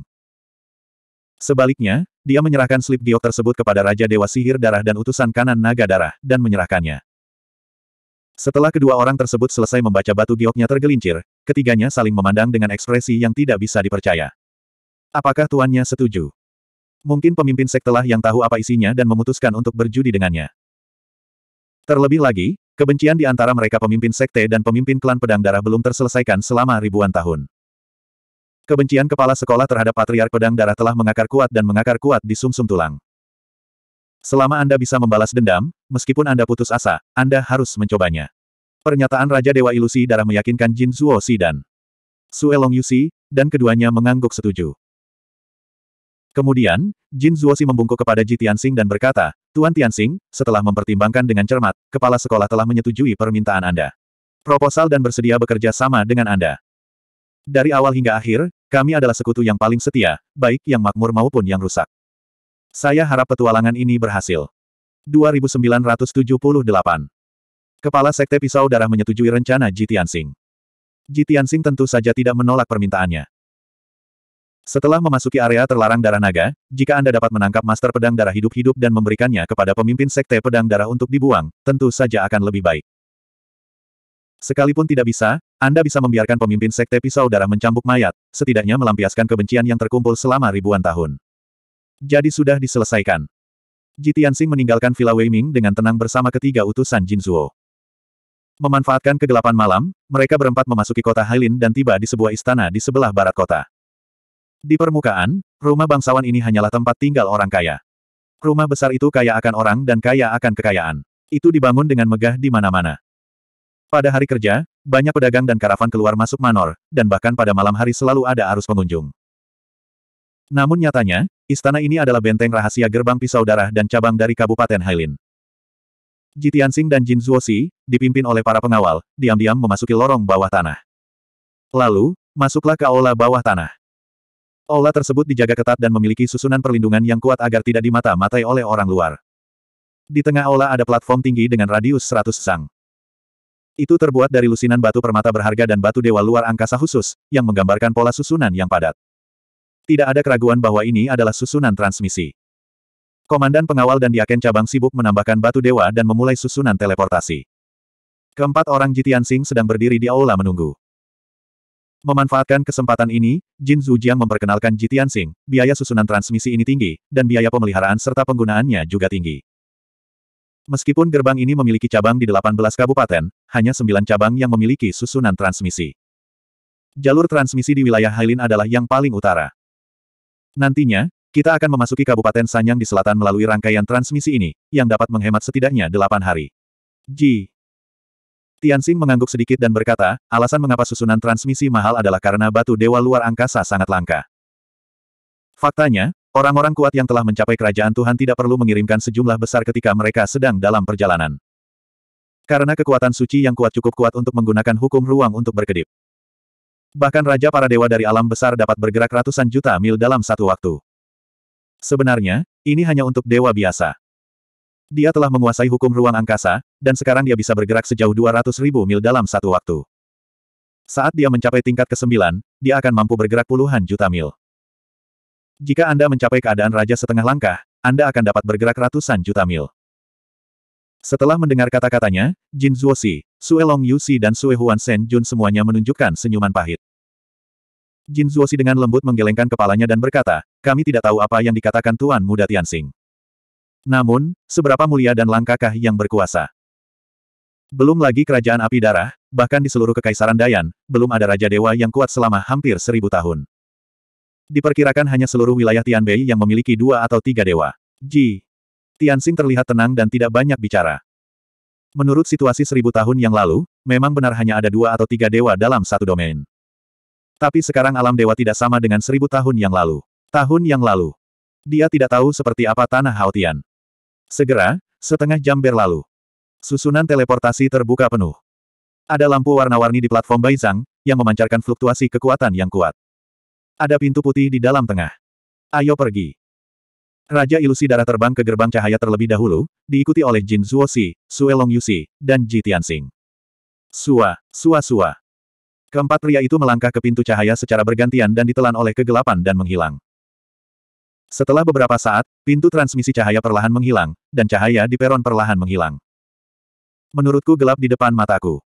Sebaliknya, dia menyerahkan slip giok tersebut kepada Raja Dewa Sihir Darah dan utusan kanan naga darah, dan menyerahkannya. Setelah kedua orang tersebut selesai membaca batu gioknya tergelincir, ketiganya saling memandang dengan ekspresi yang tidak bisa dipercaya. Apakah tuannya setuju? Mungkin pemimpin sektelah yang tahu apa isinya dan memutuskan untuk berjudi dengannya. Terlebih lagi, kebencian di antara mereka pemimpin sekte dan pemimpin klan pedang darah belum terselesaikan selama ribuan tahun. Kebencian kepala sekolah terhadap Patriark Pedang Darah telah mengakar kuat dan mengakar kuat di sumsum -sum tulang. Selama Anda bisa membalas dendam, meskipun Anda putus asa, Anda harus mencobanya. Pernyataan Raja Dewa Ilusi Darah meyakinkan Jin Zuo Si dan Sue Long Yusi, dan keduanya mengangguk setuju. Kemudian, Jin Zuo Si membungkuk kepada Ji Tianxing dan berkata, Tuan Tianxing, setelah mempertimbangkan dengan cermat, kepala sekolah telah menyetujui permintaan Anda. Proposal dan bersedia bekerja sama dengan Anda. Dari awal hingga akhir, kami adalah sekutu yang paling setia, baik yang makmur maupun yang rusak. Saya harap petualangan ini berhasil. 2978 Kepala Sekte Pisau Darah menyetujui rencana Jitian Singh. Jitian Singh tentu saja tidak menolak permintaannya. Setelah memasuki area terlarang darah naga, jika Anda dapat menangkap master pedang darah hidup-hidup dan memberikannya kepada pemimpin sekte pedang darah untuk dibuang, tentu saja akan lebih baik. Sekalipun tidak bisa, anda bisa membiarkan pemimpin Sekte Pisau Darah mencambuk mayat, setidaknya melampiaskan kebencian yang terkumpul selama ribuan tahun. Jadi sudah diselesaikan. Ji Tianxing meninggalkan Villa Weiming dengan tenang bersama ketiga utusan Jin Zuo. Memanfaatkan kegelapan malam, mereka berempat memasuki kota Hailin dan tiba di sebuah istana di sebelah barat kota. Di permukaan, rumah bangsawan ini hanyalah tempat tinggal orang kaya. Rumah besar itu kaya akan orang dan kaya akan kekayaan. Itu dibangun dengan megah di mana-mana. Pada hari kerja, banyak pedagang dan karavan keluar masuk Manor, dan bahkan pada malam hari selalu ada arus pengunjung. Namun nyatanya, istana ini adalah benteng rahasia gerbang pisau darah dan cabang dari Kabupaten Hailin. Jitiansing dan Jin Zuoxi, dipimpin oleh para pengawal, diam-diam memasuki lorong bawah tanah. Lalu, masuklah ke aula bawah tanah. Aula tersebut dijaga ketat dan memiliki susunan perlindungan yang kuat agar tidak dimata-matai oleh orang luar. Di tengah aula ada platform tinggi dengan radius 100 sang. Itu terbuat dari lusinan batu permata berharga dan batu dewa luar angkasa khusus, yang menggambarkan pola susunan yang padat. Tidak ada keraguan bahwa ini adalah susunan transmisi. Komandan pengawal dan diaken cabang sibuk menambahkan batu dewa dan memulai susunan teleportasi. Keempat orang Jitian Sing sedang berdiri di aula menunggu. Memanfaatkan kesempatan ini, Jin Zhujiang memperkenalkan Jitian Sing, biaya susunan transmisi ini tinggi, dan biaya pemeliharaan serta penggunaannya juga tinggi. Meskipun gerbang ini memiliki cabang di 18 kabupaten, hanya 9 cabang yang memiliki susunan transmisi. Jalur transmisi di wilayah Hailin adalah yang paling utara. Nantinya, kita akan memasuki Kabupaten Sanyang di selatan melalui rangkaian transmisi ini, yang dapat menghemat setidaknya 8 hari. Ji. Tianxing mengangguk sedikit dan berkata, alasan mengapa susunan transmisi mahal adalah karena batu dewa luar angkasa sangat langka. Faktanya, Orang-orang kuat yang telah mencapai kerajaan Tuhan tidak perlu mengirimkan sejumlah besar ketika mereka sedang dalam perjalanan. Karena kekuatan suci yang kuat cukup kuat untuk menggunakan hukum ruang untuk berkedip. Bahkan Raja para Dewa dari alam besar dapat bergerak ratusan juta mil dalam satu waktu. Sebenarnya, ini hanya untuk dewa biasa. Dia telah menguasai hukum ruang angkasa, dan sekarang dia bisa bergerak sejauh 200 ribu mil dalam satu waktu. Saat dia mencapai tingkat ke-9, dia akan mampu bergerak puluhan juta mil. Jika Anda mencapai keadaan raja setengah langkah, Anda akan dapat bergerak ratusan juta mil. Setelah mendengar kata-katanya, Jin Zuoxi, Sue Long Yuxi dan Sue Huan Sen Jun semuanya menunjukkan senyuman pahit. Jin Zuoxi dengan lembut menggelengkan kepalanya dan berkata, kami tidak tahu apa yang dikatakan Tuan Muda Tianxing. Namun, seberapa mulia dan langkahkah yang berkuasa? Belum lagi kerajaan api darah, bahkan di seluruh kekaisaran Dayan, belum ada raja dewa yang kuat selama hampir seribu tahun. Diperkirakan hanya seluruh wilayah Tianbei yang memiliki dua atau tiga dewa. Ji. Tianxing terlihat tenang dan tidak banyak bicara. Menurut situasi seribu tahun yang lalu, memang benar hanya ada dua atau tiga dewa dalam satu domain. Tapi sekarang alam dewa tidak sama dengan seribu tahun yang lalu. Tahun yang lalu. Dia tidak tahu seperti apa tanah Haotian. Segera, setengah jam berlalu. Susunan teleportasi terbuka penuh. Ada lampu warna-warni di platform Baizang, yang memancarkan fluktuasi kekuatan yang kuat. Ada pintu putih di dalam tengah. Ayo pergi. Raja ilusi darah terbang ke gerbang cahaya terlebih dahulu, diikuti oleh Jin Zuoxi, Sue Long Yusi, dan Ji Tianxing. Sua, sua sua. Keempat pria itu melangkah ke pintu cahaya secara bergantian dan ditelan oleh kegelapan dan menghilang. Setelah beberapa saat, pintu transmisi cahaya perlahan menghilang, dan cahaya di peron perlahan menghilang. Menurutku gelap di depan mataku.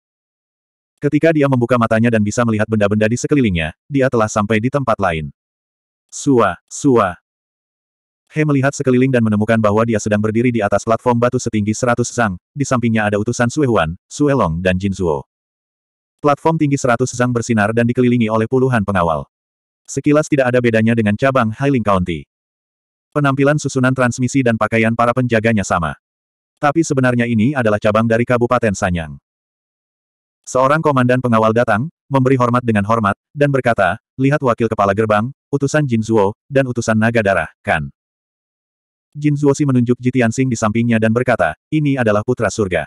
Ketika dia membuka matanya dan bisa melihat benda-benda di sekelilingnya, dia telah sampai di tempat lain. Sua, sua. He melihat sekeliling dan menemukan bahwa dia sedang berdiri di atas platform batu setinggi 100 zang, di sampingnya ada utusan Sue Huan, Sue Long dan Jin Zuo. Platform tinggi 100 zang bersinar dan dikelilingi oleh puluhan pengawal. Sekilas tidak ada bedanya dengan cabang Hailing County. Penampilan susunan transmisi dan pakaian para penjaganya sama. Tapi sebenarnya ini adalah cabang dari Kabupaten Sanyang. Seorang komandan pengawal datang, memberi hormat dengan hormat, dan berkata, lihat wakil kepala gerbang, utusan Jin Zuo, dan utusan naga darah, kan. Jin si menunjuk Jitian Sing di sampingnya dan berkata, ini adalah putra surga.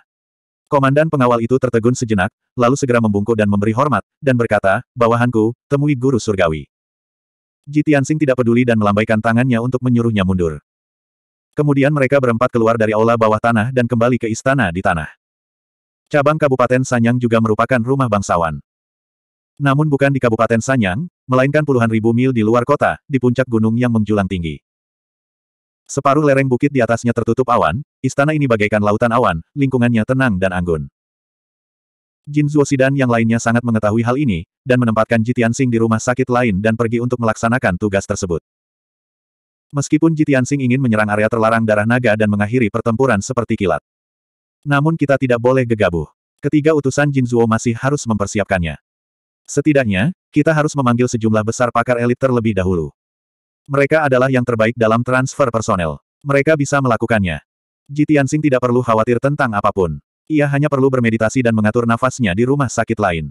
Komandan pengawal itu tertegun sejenak, lalu segera membungkuk dan memberi hormat, dan berkata, bawahanku, temui guru surgawi. Jitian Sing tidak peduli dan melambaikan tangannya untuk menyuruhnya mundur. Kemudian mereka berempat keluar dari aula bawah tanah dan kembali ke istana di tanah. Cabang Kabupaten Sanyang juga merupakan rumah bangsawan. Namun bukan di Kabupaten Sanyang, melainkan puluhan ribu mil di luar kota, di puncak gunung yang menjulang tinggi. Separuh lereng bukit di atasnya tertutup awan, istana ini bagaikan lautan awan, lingkungannya tenang dan anggun. Jin Zuosi dan yang lainnya sangat mengetahui hal ini, dan menempatkan Jitian Sing di rumah sakit lain dan pergi untuk melaksanakan tugas tersebut. Meskipun Jitian Sing ingin menyerang area terlarang darah naga dan mengakhiri pertempuran seperti kilat. Namun kita tidak boleh gegabah. Ketiga utusan Jinzuo masih harus mempersiapkannya. Setidaknya, kita harus memanggil sejumlah besar pakar elit terlebih dahulu. Mereka adalah yang terbaik dalam transfer personel. Mereka bisa melakukannya. Ji tidak perlu khawatir tentang apapun. Ia hanya perlu bermeditasi dan mengatur nafasnya di rumah sakit lain.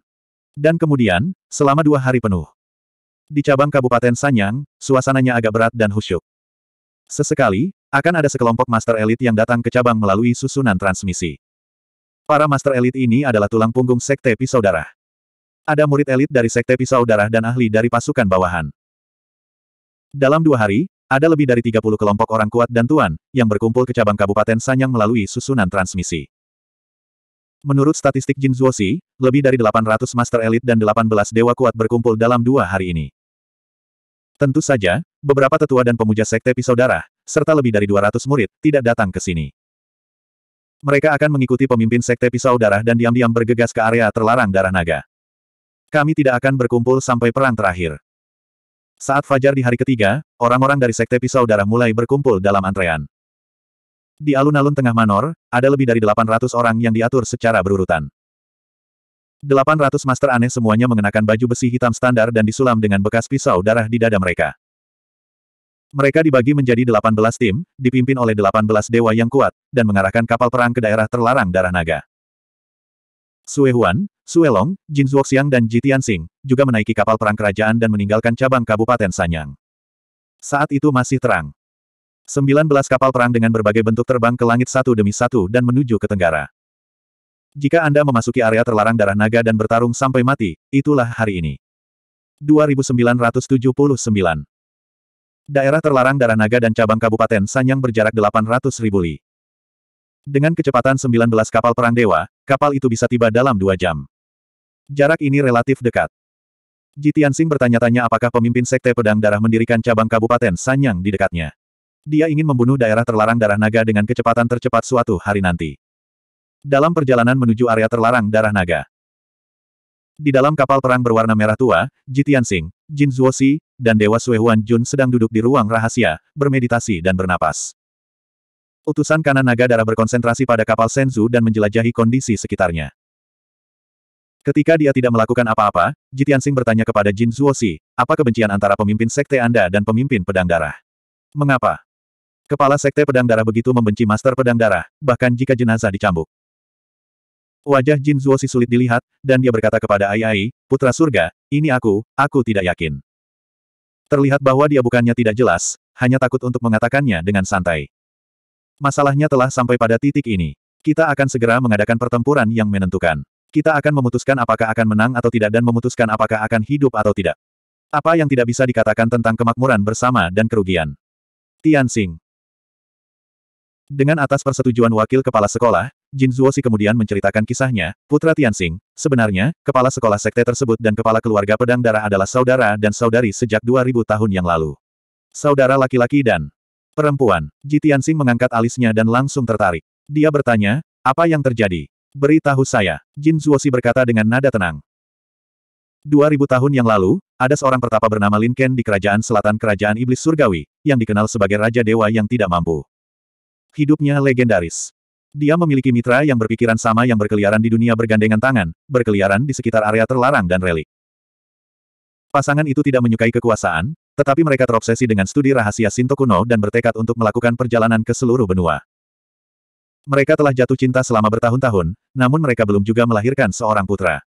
Dan kemudian, selama dua hari penuh. Di cabang Kabupaten Sanyang, suasananya agak berat dan husyuk. Sesekali, akan ada sekelompok master elit yang datang ke cabang melalui susunan transmisi. Para master elit ini adalah tulang punggung Sekte Pisau Darah. Ada murid elit dari Sekte Pisau Darah dan ahli dari pasukan bawahan. Dalam dua hari, ada lebih dari 30 kelompok orang kuat dan tuan, yang berkumpul ke cabang Kabupaten Sanyang melalui susunan transmisi. Menurut statistik Jin Zuoxi, lebih dari 800 master elit dan 18 dewa kuat berkumpul dalam dua hari ini. Tentu saja, beberapa tetua dan pemuja sekte pisau darah, serta lebih dari 200 murid, tidak datang ke sini. Mereka akan mengikuti pemimpin sekte pisau darah dan diam-diam bergegas ke area terlarang darah naga. Kami tidak akan berkumpul sampai perang terakhir. Saat fajar di hari ketiga, orang-orang dari sekte pisau darah mulai berkumpul dalam antrean. Di alun-alun tengah Manor, ada lebih dari 800 orang yang diatur secara berurutan. 800 master aneh semuanya mengenakan baju besi hitam standar dan disulam dengan bekas pisau darah di dada mereka. Mereka dibagi menjadi 18 tim, dipimpin oleh 18 dewa yang kuat, dan mengarahkan kapal perang ke daerah terlarang darah naga. Sue Huan, Sue Long, Jin Zhuoxiang dan Ji Tianxing, juga menaiki kapal perang kerajaan dan meninggalkan cabang Kabupaten Sanyang. Saat itu masih terang. 19 kapal perang dengan berbagai bentuk terbang ke langit satu demi satu dan menuju ke tenggara. Jika Anda memasuki area terlarang darah naga dan bertarung sampai mati, itulah hari ini. 2979 Daerah terlarang darah naga dan cabang Kabupaten Sanyang berjarak 800 ribu li. Dengan kecepatan 19 kapal perang dewa, kapal itu bisa tiba dalam dua jam. Jarak ini relatif dekat. Jitiansing bertanya-tanya apakah pemimpin Sekte Pedang Darah mendirikan cabang Kabupaten Sanyang di dekatnya. Dia ingin membunuh daerah terlarang darah naga dengan kecepatan tercepat suatu hari nanti. Dalam perjalanan menuju area terlarang darah naga, di dalam kapal perang berwarna merah tua, Ji Tianxing, Jin Zuoxi, dan Dewa Sui Huan Jun sedang duduk di ruang rahasia, bermeditasi dan bernapas. Utusan kanan naga darah berkonsentrasi pada kapal Senzu dan menjelajahi kondisi sekitarnya. Ketika dia tidak melakukan apa-apa, Ji Tianxing bertanya kepada Jin Zuoxi, apa kebencian antara pemimpin sekte Anda dan pemimpin pedang darah? Mengapa? Kepala sekte pedang darah begitu membenci master pedang darah, bahkan jika jenazah dicambuk. Wajah Jin Zuo Zuosi sulit dilihat, dan dia berkata kepada Ai Ai, Putra Surga, ini aku, aku tidak yakin. Terlihat bahwa dia bukannya tidak jelas, hanya takut untuk mengatakannya dengan santai. Masalahnya telah sampai pada titik ini. Kita akan segera mengadakan pertempuran yang menentukan. Kita akan memutuskan apakah akan menang atau tidak dan memutuskan apakah akan hidup atau tidak. Apa yang tidak bisa dikatakan tentang kemakmuran bersama dan kerugian. Tian Xing. Dengan atas persetujuan wakil kepala sekolah, Jin Zuosi kemudian menceritakan kisahnya, Putra Tianxing, sebenarnya, kepala sekolah sekte tersebut dan kepala keluarga pedang darah adalah saudara dan saudari sejak 2000 tahun yang lalu. Saudara laki-laki dan perempuan, Ji Tianxing mengangkat alisnya dan langsung tertarik. Dia bertanya, apa yang terjadi? Beritahu saya, Jin Zuosi berkata dengan nada tenang. 2000 tahun yang lalu, ada seorang pertapa bernama Lin Ken di kerajaan selatan kerajaan iblis surgawi, yang dikenal sebagai Raja Dewa yang tidak mampu. Hidupnya legendaris. Dia memiliki mitra yang berpikiran sama yang berkeliaran di dunia bergandengan tangan, berkeliaran di sekitar area terlarang dan relik. Pasangan itu tidak menyukai kekuasaan, tetapi mereka terobsesi dengan studi rahasia Shinto kuno dan bertekad untuk melakukan perjalanan ke seluruh benua. Mereka telah jatuh cinta selama bertahun-tahun, namun mereka belum juga melahirkan seorang putra.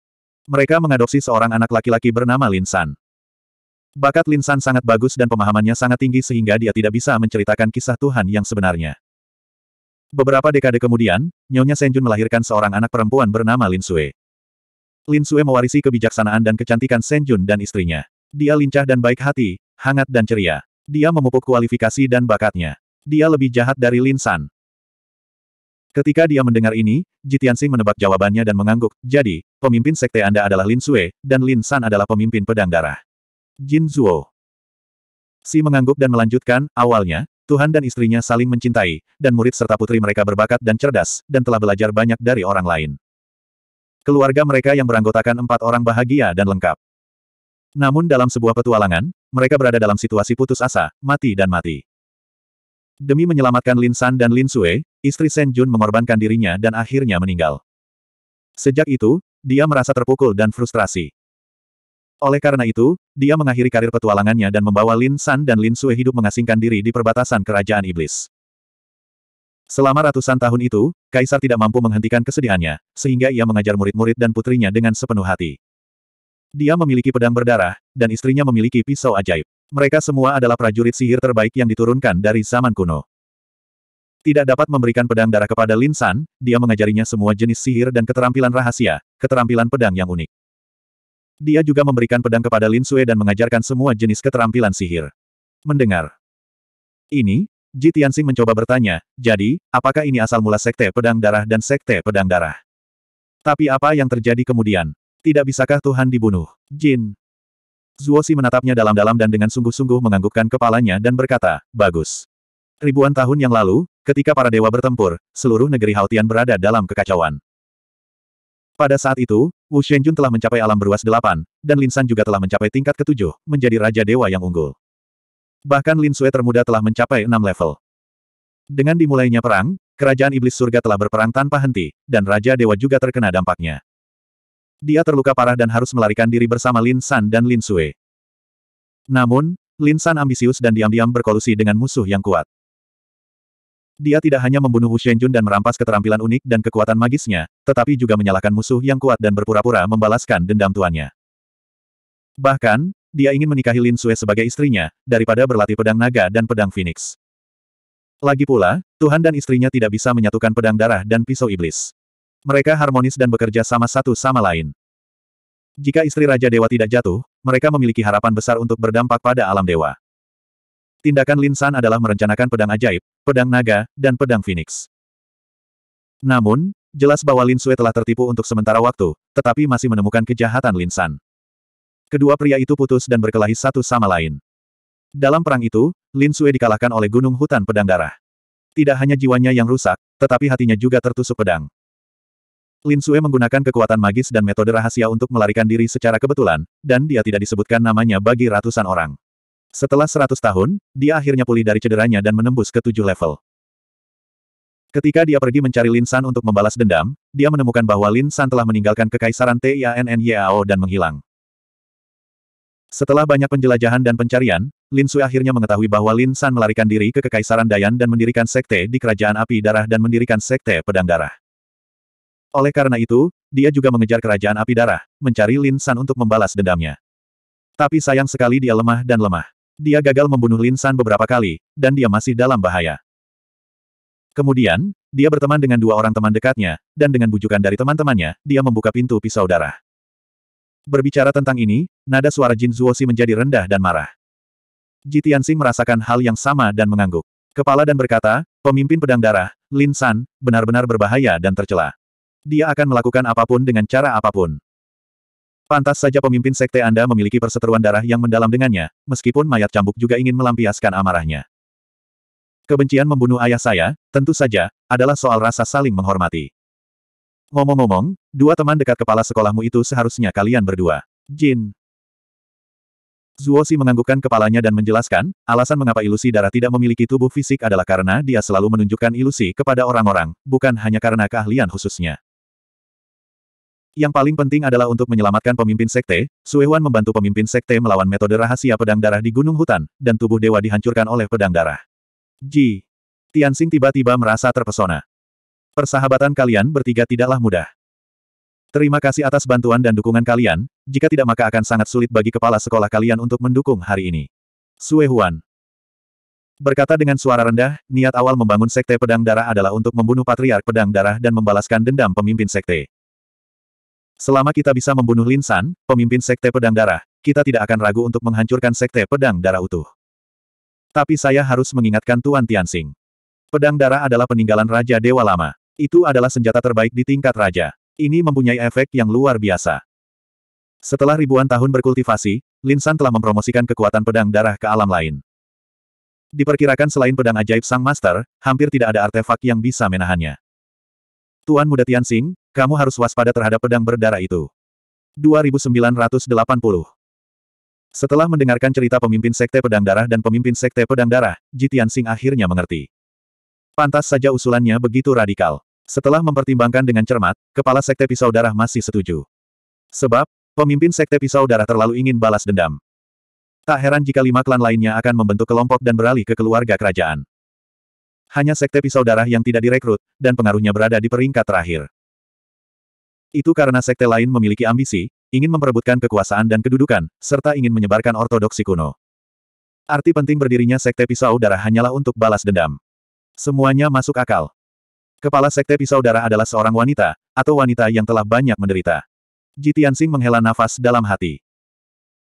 Mereka mengadopsi seorang anak laki-laki bernama Lin San. Bakat Lin San sangat bagus dan pemahamannya sangat tinggi sehingga dia tidak bisa menceritakan kisah Tuhan yang sebenarnya. Beberapa dekade kemudian, Nyonya Senjun melahirkan seorang anak perempuan bernama Lin Sue. Lin Sue mewarisi kebijaksanaan dan kecantikan Senjun dan istrinya. Dia lincah dan baik hati, hangat dan ceria. Dia memupuk kualifikasi dan bakatnya. Dia lebih jahat dari Lin San. Ketika dia mendengar ini, Jitiansing menebak jawabannya dan mengangguk, jadi, pemimpin sekte Anda adalah Lin Sue, dan Lin San adalah pemimpin pedang darah. Jin Zuo. Si mengangguk dan melanjutkan, awalnya, Tuhan dan istrinya saling mencintai, dan murid serta putri mereka berbakat dan cerdas, dan telah belajar banyak dari orang lain. Keluarga mereka yang beranggotakan empat orang bahagia dan lengkap. Namun dalam sebuah petualangan, mereka berada dalam situasi putus asa, mati dan mati. Demi menyelamatkan Lin San dan Lin Sue, istri Shen Jun mengorbankan dirinya dan akhirnya meninggal. Sejak itu, dia merasa terpukul dan frustrasi. Oleh karena itu, dia mengakhiri karir petualangannya dan membawa Lin San dan Lin Sue hidup mengasingkan diri di perbatasan kerajaan iblis. Selama ratusan tahun itu, Kaisar tidak mampu menghentikan kesedihannya, sehingga ia mengajar murid-murid dan putrinya dengan sepenuh hati. Dia memiliki pedang berdarah, dan istrinya memiliki pisau ajaib. Mereka semua adalah prajurit sihir terbaik yang diturunkan dari zaman kuno. Tidak dapat memberikan pedang darah kepada Lin San, dia mengajarinya semua jenis sihir dan keterampilan rahasia, keterampilan pedang yang unik. Dia juga memberikan pedang kepada Lin Sue dan mengajarkan semua jenis keterampilan sihir. Mendengar. Ini, Ji Tianxing mencoba bertanya, jadi, apakah ini asal mula Sekte Pedang Darah dan Sekte Pedang Darah? Tapi apa yang terjadi kemudian? Tidak bisakah Tuhan dibunuh? Jin. Zuosi menatapnya dalam-dalam dan dengan sungguh-sungguh menganggukkan kepalanya dan berkata, bagus. Ribuan tahun yang lalu, ketika para dewa bertempur, seluruh negeri Hautian berada dalam kekacauan. Pada saat itu, Wu Shenjun telah mencapai alam beruas delapan, dan Lin San juga telah mencapai tingkat ketujuh, menjadi Raja Dewa yang unggul. Bahkan Lin Sui termuda telah mencapai enam level. Dengan dimulainya perang, kerajaan iblis surga telah berperang tanpa henti, dan Raja Dewa juga terkena dampaknya. Dia terluka parah dan harus melarikan diri bersama Lin San dan Lin Sue. Namun, Lin San ambisius dan diam-diam berkolusi dengan musuh yang kuat. Dia tidak hanya membunuh Wu Shenjun dan merampas keterampilan unik dan kekuatan magisnya, tetapi juga menyalahkan musuh yang kuat dan berpura-pura membalaskan dendam tuannya. Bahkan, dia ingin menikahi Lin Sue sebagai istrinya, daripada berlatih pedang naga dan pedang phoenix. Lagi pula, Tuhan dan istrinya tidak bisa menyatukan pedang darah dan pisau iblis. Mereka harmonis dan bekerja sama satu sama lain. Jika istri Raja Dewa tidak jatuh, mereka memiliki harapan besar untuk berdampak pada alam dewa. Tindakan Lin San adalah merencanakan pedang ajaib, pedang naga, dan pedang Phoenix. Namun, jelas bahwa Lin Sui telah tertipu untuk sementara waktu, tetapi masih menemukan kejahatan Lin San. Kedua pria itu putus dan berkelahi satu sama lain. Dalam perang itu, Lin Sui dikalahkan oleh gunung hutan pedang darah. Tidak hanya jiwanya yang rusak, tetapi hatinya juga tertusuk pedang. Lin Sui menggunakan kekuatan magis dan metode rahasia untuk melarikan diri secara kebetulan, dan dia tidak disebutkan namanya bagi ratusan orang. Setelah seratus tahun, dia akhirnya pulih dari cederanya dan menembus ke tujuh level. Ketika dia pergi mencari Lin San untuk membalas dendam, dia menemukan bahwa Lin San telah meninggalkan kekaisaran TIANNYAO dan menghilang. Setelah banyak penjelajahan dan pencarian, Lin Sui akhirnya mengetahui bahwa Lin San melarikan diri ke kekaisaran Dayan dan mendirikan sekte di Kerajaan Api Darah dan mendirikan sekte Pedang Darah. Oleh karena itu, dia juga mengejar Kerajaan Api Darah, mencari Lin San untuk membalas dendamnya. Tapi sayang sekali dia lemah dan lemah. Dia gagal membunuh Lin San beberapa kali, dan dia masih dalam bahaya. Kemudian, dia berteman dengan dua orang teman dekatnya, dan dengan bujukan dari teman-temannya, dia membuka pintu pisau darah. Berbicara tentang ini, nada suara Jin Zuosi menjadi rendah dan marah. Ji Tianxing merasakan hal yang sama dan mengangguk. Kepala dan berkata, pemimpin pedang darah, Lin San, benar-benar berbahaya dan tercela. Dia akan melakukan apapun dengan cara apapun. Pantas saja pemimpin sekte Anda memiliki perseteruan darah yang mendalam dengannya, meskipun mayat cambuk juga ingin melampiaskan amarahnya. Kebencian membunuh ayah saya, tentu saja, adalah soal rasa saling menghormati. Ngomong-ngomong, dua teman dekat kepala sekolahmu itu seharusnya kalian berdua. Jin. Zuosi menganggukkan kepalanya dan menjelaskan, alasan mengapa ilusi darah tidak memiliki tubuh fisik adalah karena dia selalu menunjukkan ilusi kepada orang-orang, bukan hanya karena keahlian khususnya. Yang paling penting adalah untuk menyelamatkan pemimpin sekte, Suewan membantu pemimpin sekte melawan metode rahasia pedang darah di Gunung Hutan, dan tubuh dewa dihancurkan oleh pedang darah. Ji. Tianxing tiba-tiba merasa terpesona. Persahabatan kalian bertiga tidaklah mudah. Terima kasih atas bantuan dan dukungan kalian, jika tidak maka akan sangat sulit bagi kepala sekolah kalian untuk mendukung hari ini. Sue Huan. Berkata dengan suara rendah, niat awal membangun sekte pedang darah adalah untuk membunuh patriark pedang darah dan membalaskan dendam pemimpin sekte. Selama kita bisa membunuh Lin San, pemimpin Sekte Pedang Darah, kita tidak akan ragu untuk menghancurkan Sekte Pedang Darah utuh. Tapi saya harus mengingatkan Tuan Tianxing. Pedang Darah adalah peninggalan Raja Dewa Lama. Itu adalah senjata terbaik di tingkat Raja. Ini mempunyai efek yang luar biasa. Setelah ribuan tahun berkultivasi, Lin San telah mempromosikan kekuatan pedang darah ke alam lain. Diperkirakan selain pedang ajaib Sang Master, hampir tidak ada artefak yang bisa menahannya. Tuan Muda Tianxing, kamu harus waspada terhadap pedang berdarah itu. 2980 Setelah mendengarkan cerita pemimpin Sekte Pedang Darah dan pemimpin Sekte Pedang Darah, Jitian Sing akhirnya mengerti. Pantas saja usulannya begitu radikal. Setelah mempertimbangkan dengan cermat, Kepala Sekte Pisau Darah masih setuju. Sebab, pemimpin Sekte Pisau Darah terlalu ingin balas dendam. Tak heran jika lima klan lainnya akan membentuk kelompok dan beralih ke keluarga kerajaan. Hanya Sekte Pisau Darah yang tidak direkrut, dan pengaruhnya berada di peringkat terakhir. Itu karena sekte lain memiliki ambisi, ingin memperebutkan kekuasaan dan kedudukan, serta ingin menyebarkan ortodoksi kuno. Arti penting berdirinya sekte pisau darah hanyalah untuk balas dendam. Semuanya masuk akal. Kepala sekte pisau darah adalah seorang wanita, atau wanita yang telah banyak menderita. Jitiansing menghela nafas dalam hati.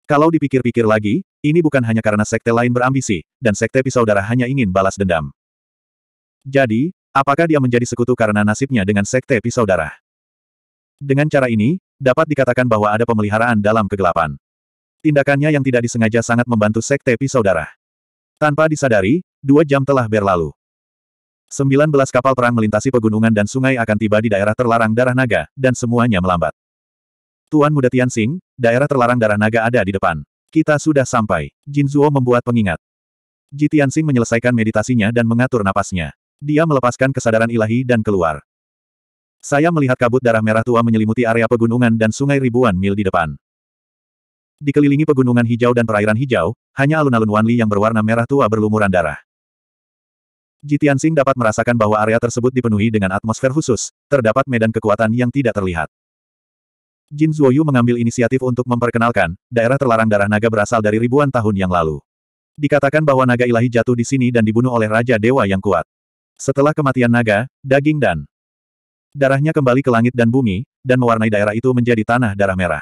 Kalau dipikir-pikir lagi, ini bukan hanya karena sekte lain berambisi, dan sekte pisau darah hanya ingin balas dendam. Jadi, apakah dia menjadi sekutu karena nasibnya dengan sekte pisau darah? Dengan cara ini, dapat dikatakan bahwa ada pemeliharaan dalam kegelapan. Tindakannya yang tidak disengaja sangat membantu Sekte Pisau Darah. Tanpa disadari, dua jam telah berlalu. 19 kapal perang melintasi pegunungan dan sungai akan tiba di daerah terlarang darah naga, dan semuanya melambat. Tuan Muda Tianxing, daerah terlarang darah naga ada di depan. Kita sudah sampai. Jin Jinzuo membuat pengingat. Ji Tianxing menyelesaikan meditasinya dan mengatur napasnya. Dia melepaskan kesadaran ilahi dan keluar. Saya melihat kabut darah merah tua menyelimuti area pegunungan dan sungai ribuan mil di depan. Dikelilingi pegunungan hijau dan perairan hijau, hanya alun-alun Wanli yang berwarna merah tua berlumuran darah. Jitian Sing dapat merasakan bahwa area tersebut dipenuhi dengan atmosfer khusus, terdapat medan kekuatan yang tidak terlihat. Jin Zuoyu mengambil inisiatif untuk memperkenalkan, daerah terlarang darah naga berasal dari ribuan tahun yang lalu. Dikatakan bahwa naga ilahi jatuh di sini dan dibunuh oleh Raja Dewa yang kuat. Setelah kematian naga, daging dan Darahnya kembali ke langit dan bumi, dan mewarnai daerah itu menjadi tanah darah merah.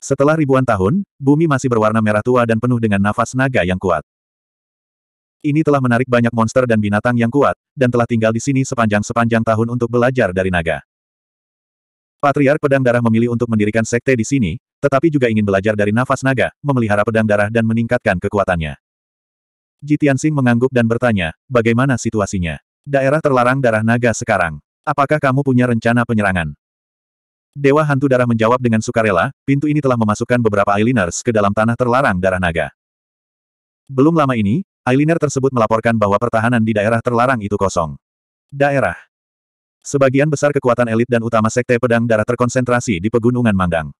Setelah ribuan tahun, bumi masih berwarna merah tua dan penuh dengan nafas naga yang kuat. Ini telah menarik banyak monster dan binatang yang kuat, dan telah tinggal di sini sepanjang-sepanjang tahun untuk belajar dari naga. Patriark Pedang Darah memilih untuk mendirikan sekte di sini, tetapi juga ingin belajar dari nafas naga, memelihara pedang darah dan meningkatkan kekuatannya. Jitian Sing mengangguk dan bertanya, bagaimana situasinya? Daerah terlarang darah naga sekarang. Apakah kamu punya rencana penyerangan? Dewa Hantu Darah menjawab dengan sukarela, pintu ini telah memasukkan beberapa Eyeliners ke dalam tanah terlarang darah naga. Belum lama ini, Eyeliner tersebut melaporkan bahwa pertahanan di daerah terlarang itu kosong. Daerah Sebagian besar kekuatan elit dan utama Sekte Pedang Darah terkonsentrasi di Pegunungan Mandang.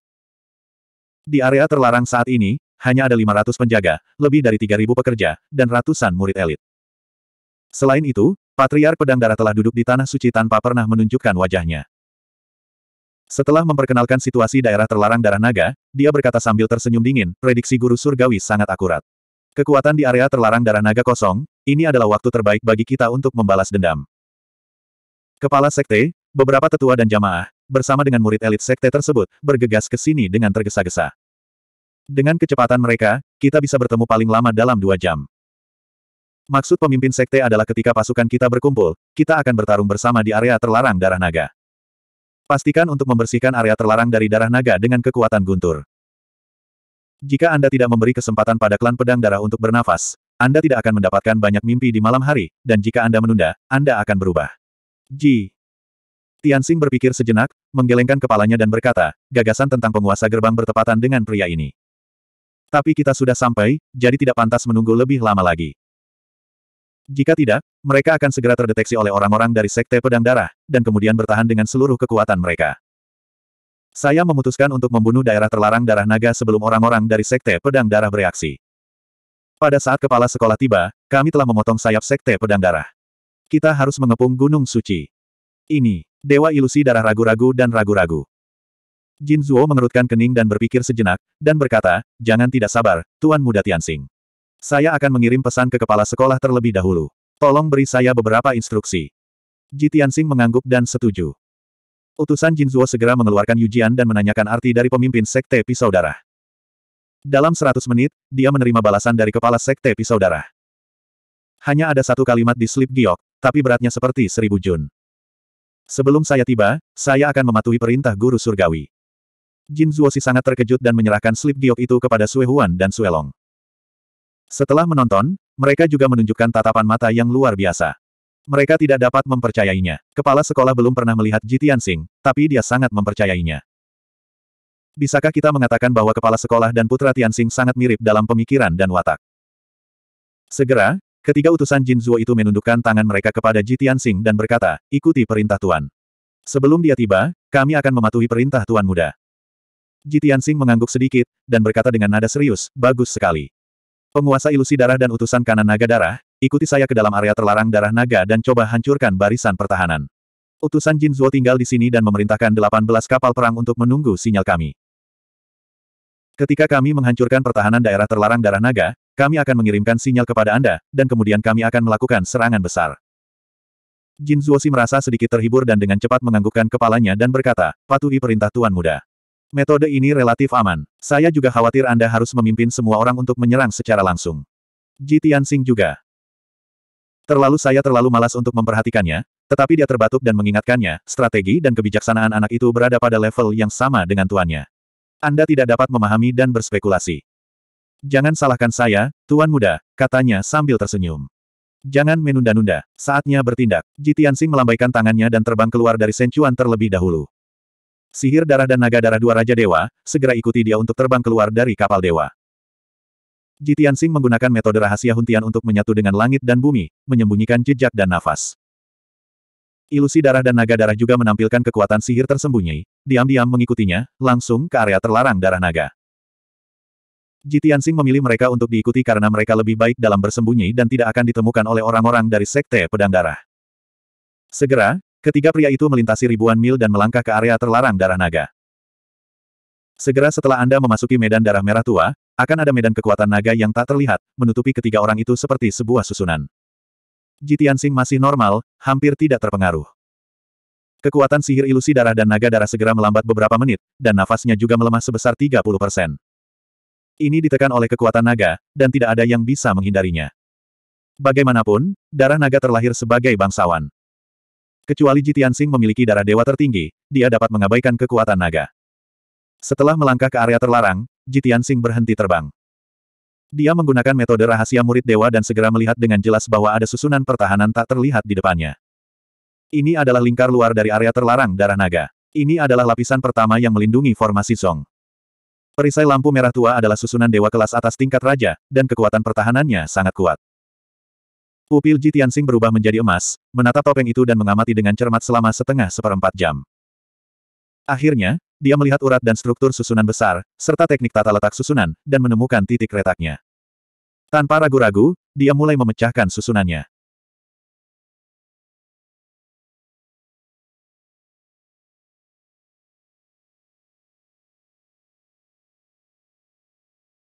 Di area terlarang saat ini, hanya ada 500 penjaga, lebih dari 3.000 pekerja, dan ratusan murid elit. Selain itu, Patriar Pedang Darah telah duduk di Tanah Suci tanpa pernah menunjukkan wajahnya. Setelah memperkenalkan situasi daerah terlarang darah naga, dia berkata sambil tersenyum dingin, prediksi guru surgawi sangat akurat. Kekuatan di area terlarang darah naga kosong, ini adalah waktu terbaik bagi kita untuk membalas dendam. Kepala Sekte, beberapa tetua dan jamaah, bersama dengan murid elit Sekte tersebut, bergegas ke sini dengan tergesa-gesa. Dengan kecepatan mereka, kita bisa bertemu paling lama dalam dua jam. Maksud pemimpin sekte adalah ketika pasukan kita berkumpul, kita akan bertarung bersama di area terlarang darah naga. Pastikan untuk membersihkan area terlarang dari darah naga dengan kekuatan guntur. Jika Anda tidak memberi kesempatan pada klan pedang darah untuk bernafas, Anda tidak akan mendapatkan banyak mimpi di malam hari, dan jika Anda menunda, Anda akan berubah. Ji. Tianxing berpikir sejenak, menggelengkan kepalanya dan berkata, gagasan tentang penguasa gerbang bertepatan dengan pria ini. Tapi kita sudah sampai, jadi tidak pantas menunggu lebih lama lagi. Jika tidak, mereka akan segera terdeteksi oleh orang-orang dari Sekte Pedang Darah, dan kemudian bertahan dengan seluruh kekuatan mereka. Saya memutuskan untuk membunuh daerah terlarang darah naga sebelum orang-orang dari Sekte Pedang Darah bereaksi. Pada saat kepala sekolah tiba, kami telah memotong sayap Sekte Pedang Darah. Kita harus mengepung Gunung Suci. Ini, Dewa Ilusi Darah Ragu-Ragu dan Ragu-Ragu. Jin Zuo mengerutkan kening dan berpikir sejenak, dan berkata, Jangan tidak sabar, Tuan Muda Tianxing. Saya akan mengirim pesan ke kepala sekolah terlebih dahulu. Tolong beri saya beberapa instruksi. Ji Tianxing mengangguk dan setuju. Utusan Jinzuo segera mengeluarkan ujian dan menanyakan arti dari pemimpin Sekte Pisau Darah. Dalam 100 menit, dia menerima balasan dari kepala Sekte Pisau Darah. Hanya ada satu kalimat di slip giok, tapi beratnya seperti seribu jun. Sebelum saya tiba, saya akan mematuhi perintah guru surgawi. Jin si sangat terkejut dan menyerahkan slip giok itu kepada Sue Huan dan Sue Long. Setelah menonton, mereka juga menunjukkan tatapan mata yang luar biasa. Mereka tidak dapat mempercayainya. Kepala sekolah belum pernah melihat Jitian Sing, tapi dia sangat mempercayainya. Bisakah kita mengatakan bahwa kepala sekolah dan putra Tian Sing sangat mirip dalam pemikiran dan watak? Segera, ketiga utusan Jin Zuo itu menundukkan tangan mereka kepada Jitian Sing dan berkata, ikuti perintah Tuan. Sebelum dia tiba, kami akan mematuhi perintah Tuan Muda. Jitian Sing mengangguk sedikit, dan berkata dengan nada serius, bagus sekali. Penguasa ilusi darah dan utusan kanan naga darah, ikuti saya ke dalam area terlarang darah naga dan coba hancurkan barisan pertahanan. Utusan Jin Zuo tinggal di sini dan memerintahkan 18 kapal perang untuk menunggu sinyal kami. Ketika kami menghancurkan pertahanan daerah terlarang darah naga, kami akan mengirimkan sinyal kepada Anda, dan kemudian kami akan melakukan serangan besar. Jin Zuo si merasa sedikit terhibur dan dengan cepat menganggukkan kepalanya dan berkata, patuhi perintah Tuan Muda. Metode ini relatif aman. Saya juga khawatir Anda harus memimpin semua orang untuk menyerang secara langsung. Ji Tianxing juga. Terlalu saya terlalu malas untuk memperhatikannya, tetapi dia terbatuk dan mengingatkannya, strategi dan kebijaksanaan anak itu berada pada level yang sama dengan tuannya. Anda tidak dapat memahami dan berspekulasi. Jangan salahkan saya, Tuan Muda, katanya sambil tersenyum. Jangan menunda-nunda, saatnya bertindak. Ji Tianxing melambaikan tangannya dan terbang keluar dari Sencuan terlebih dahulu. Sihir darah dan naga darah dua Raja Dewa, segera ikuti dia untuk terbang keluar dari kapal dewa. Jitian Sing menggunakan metode rahasia Huntian untuk menyatu dengan langit dan bumi, menyembunyikan jejak dan nafas. Ilusi darah dan naga darah juga menampilkan kekuatan sihir tersembunyi, diam-diam mengikutinya, langsung ke area terlarang darah naga. Jitian Sing memilih mereka untuk diikuti karena mereka lebih baik dalam bersembunyi dan tidak akan ditemukan oleh orang-orang dari Sekte Pedang Darah. Segera, Ketiga pria itu melintasi ribuan mil dan melangkah ke area terlarang darah naga. Segera setelah Anda memasuki medan darah merah tua, akan ada medan kekuatan naga yang tak terlihat, menutupi ketiga orang itu seperti sebuah susunan. Jitian Sing masih normal, hampir tidak terpengaruh. Kekuatan sihir ilusi darah dan naga darah segera melambat beberapa menit, dan nafasnya juga melemah sebesar 30 persen. Ini ditekan oleh kekuatan naga, dan tidak ada yang bisa menghindarinya. Bagaimanapun, darah naga terlahir sebagai bangsawan. Kecuali Jitian Sing memiliki darah dewa tertinggi, dia dapat mengabaikan kekuatan naga. Setelah melangkah ke area terlarang, Jitian Sing berhenti terbang. Dia menggunakan metode rahasia murid dewa dan segera melihat dengan jelas bahwa ada susunan pertahanan tak terlihat di depannya. Ini adalah lingkar luar dari area terlarang darah naga. Ini adalah lapisan pertama yang melindungi formasi Song. Perisai lampu merah tua adalah susunan dewa kelas atas tingkat raja, dan kekuatan pertahanannya sangat kuat. Pupil Ji Tianxing berubah menjadi emas, menatap topeng itu dan mengamati dengan cermat selama setengah seperempat jam. Akhirnya, dia melihat urat dan struktur susunan besar, serta teknik tata letak susunan, dan menemukan titik retaknya. Tanpa ragu-ragu, dia mulai memecahkan susunannya.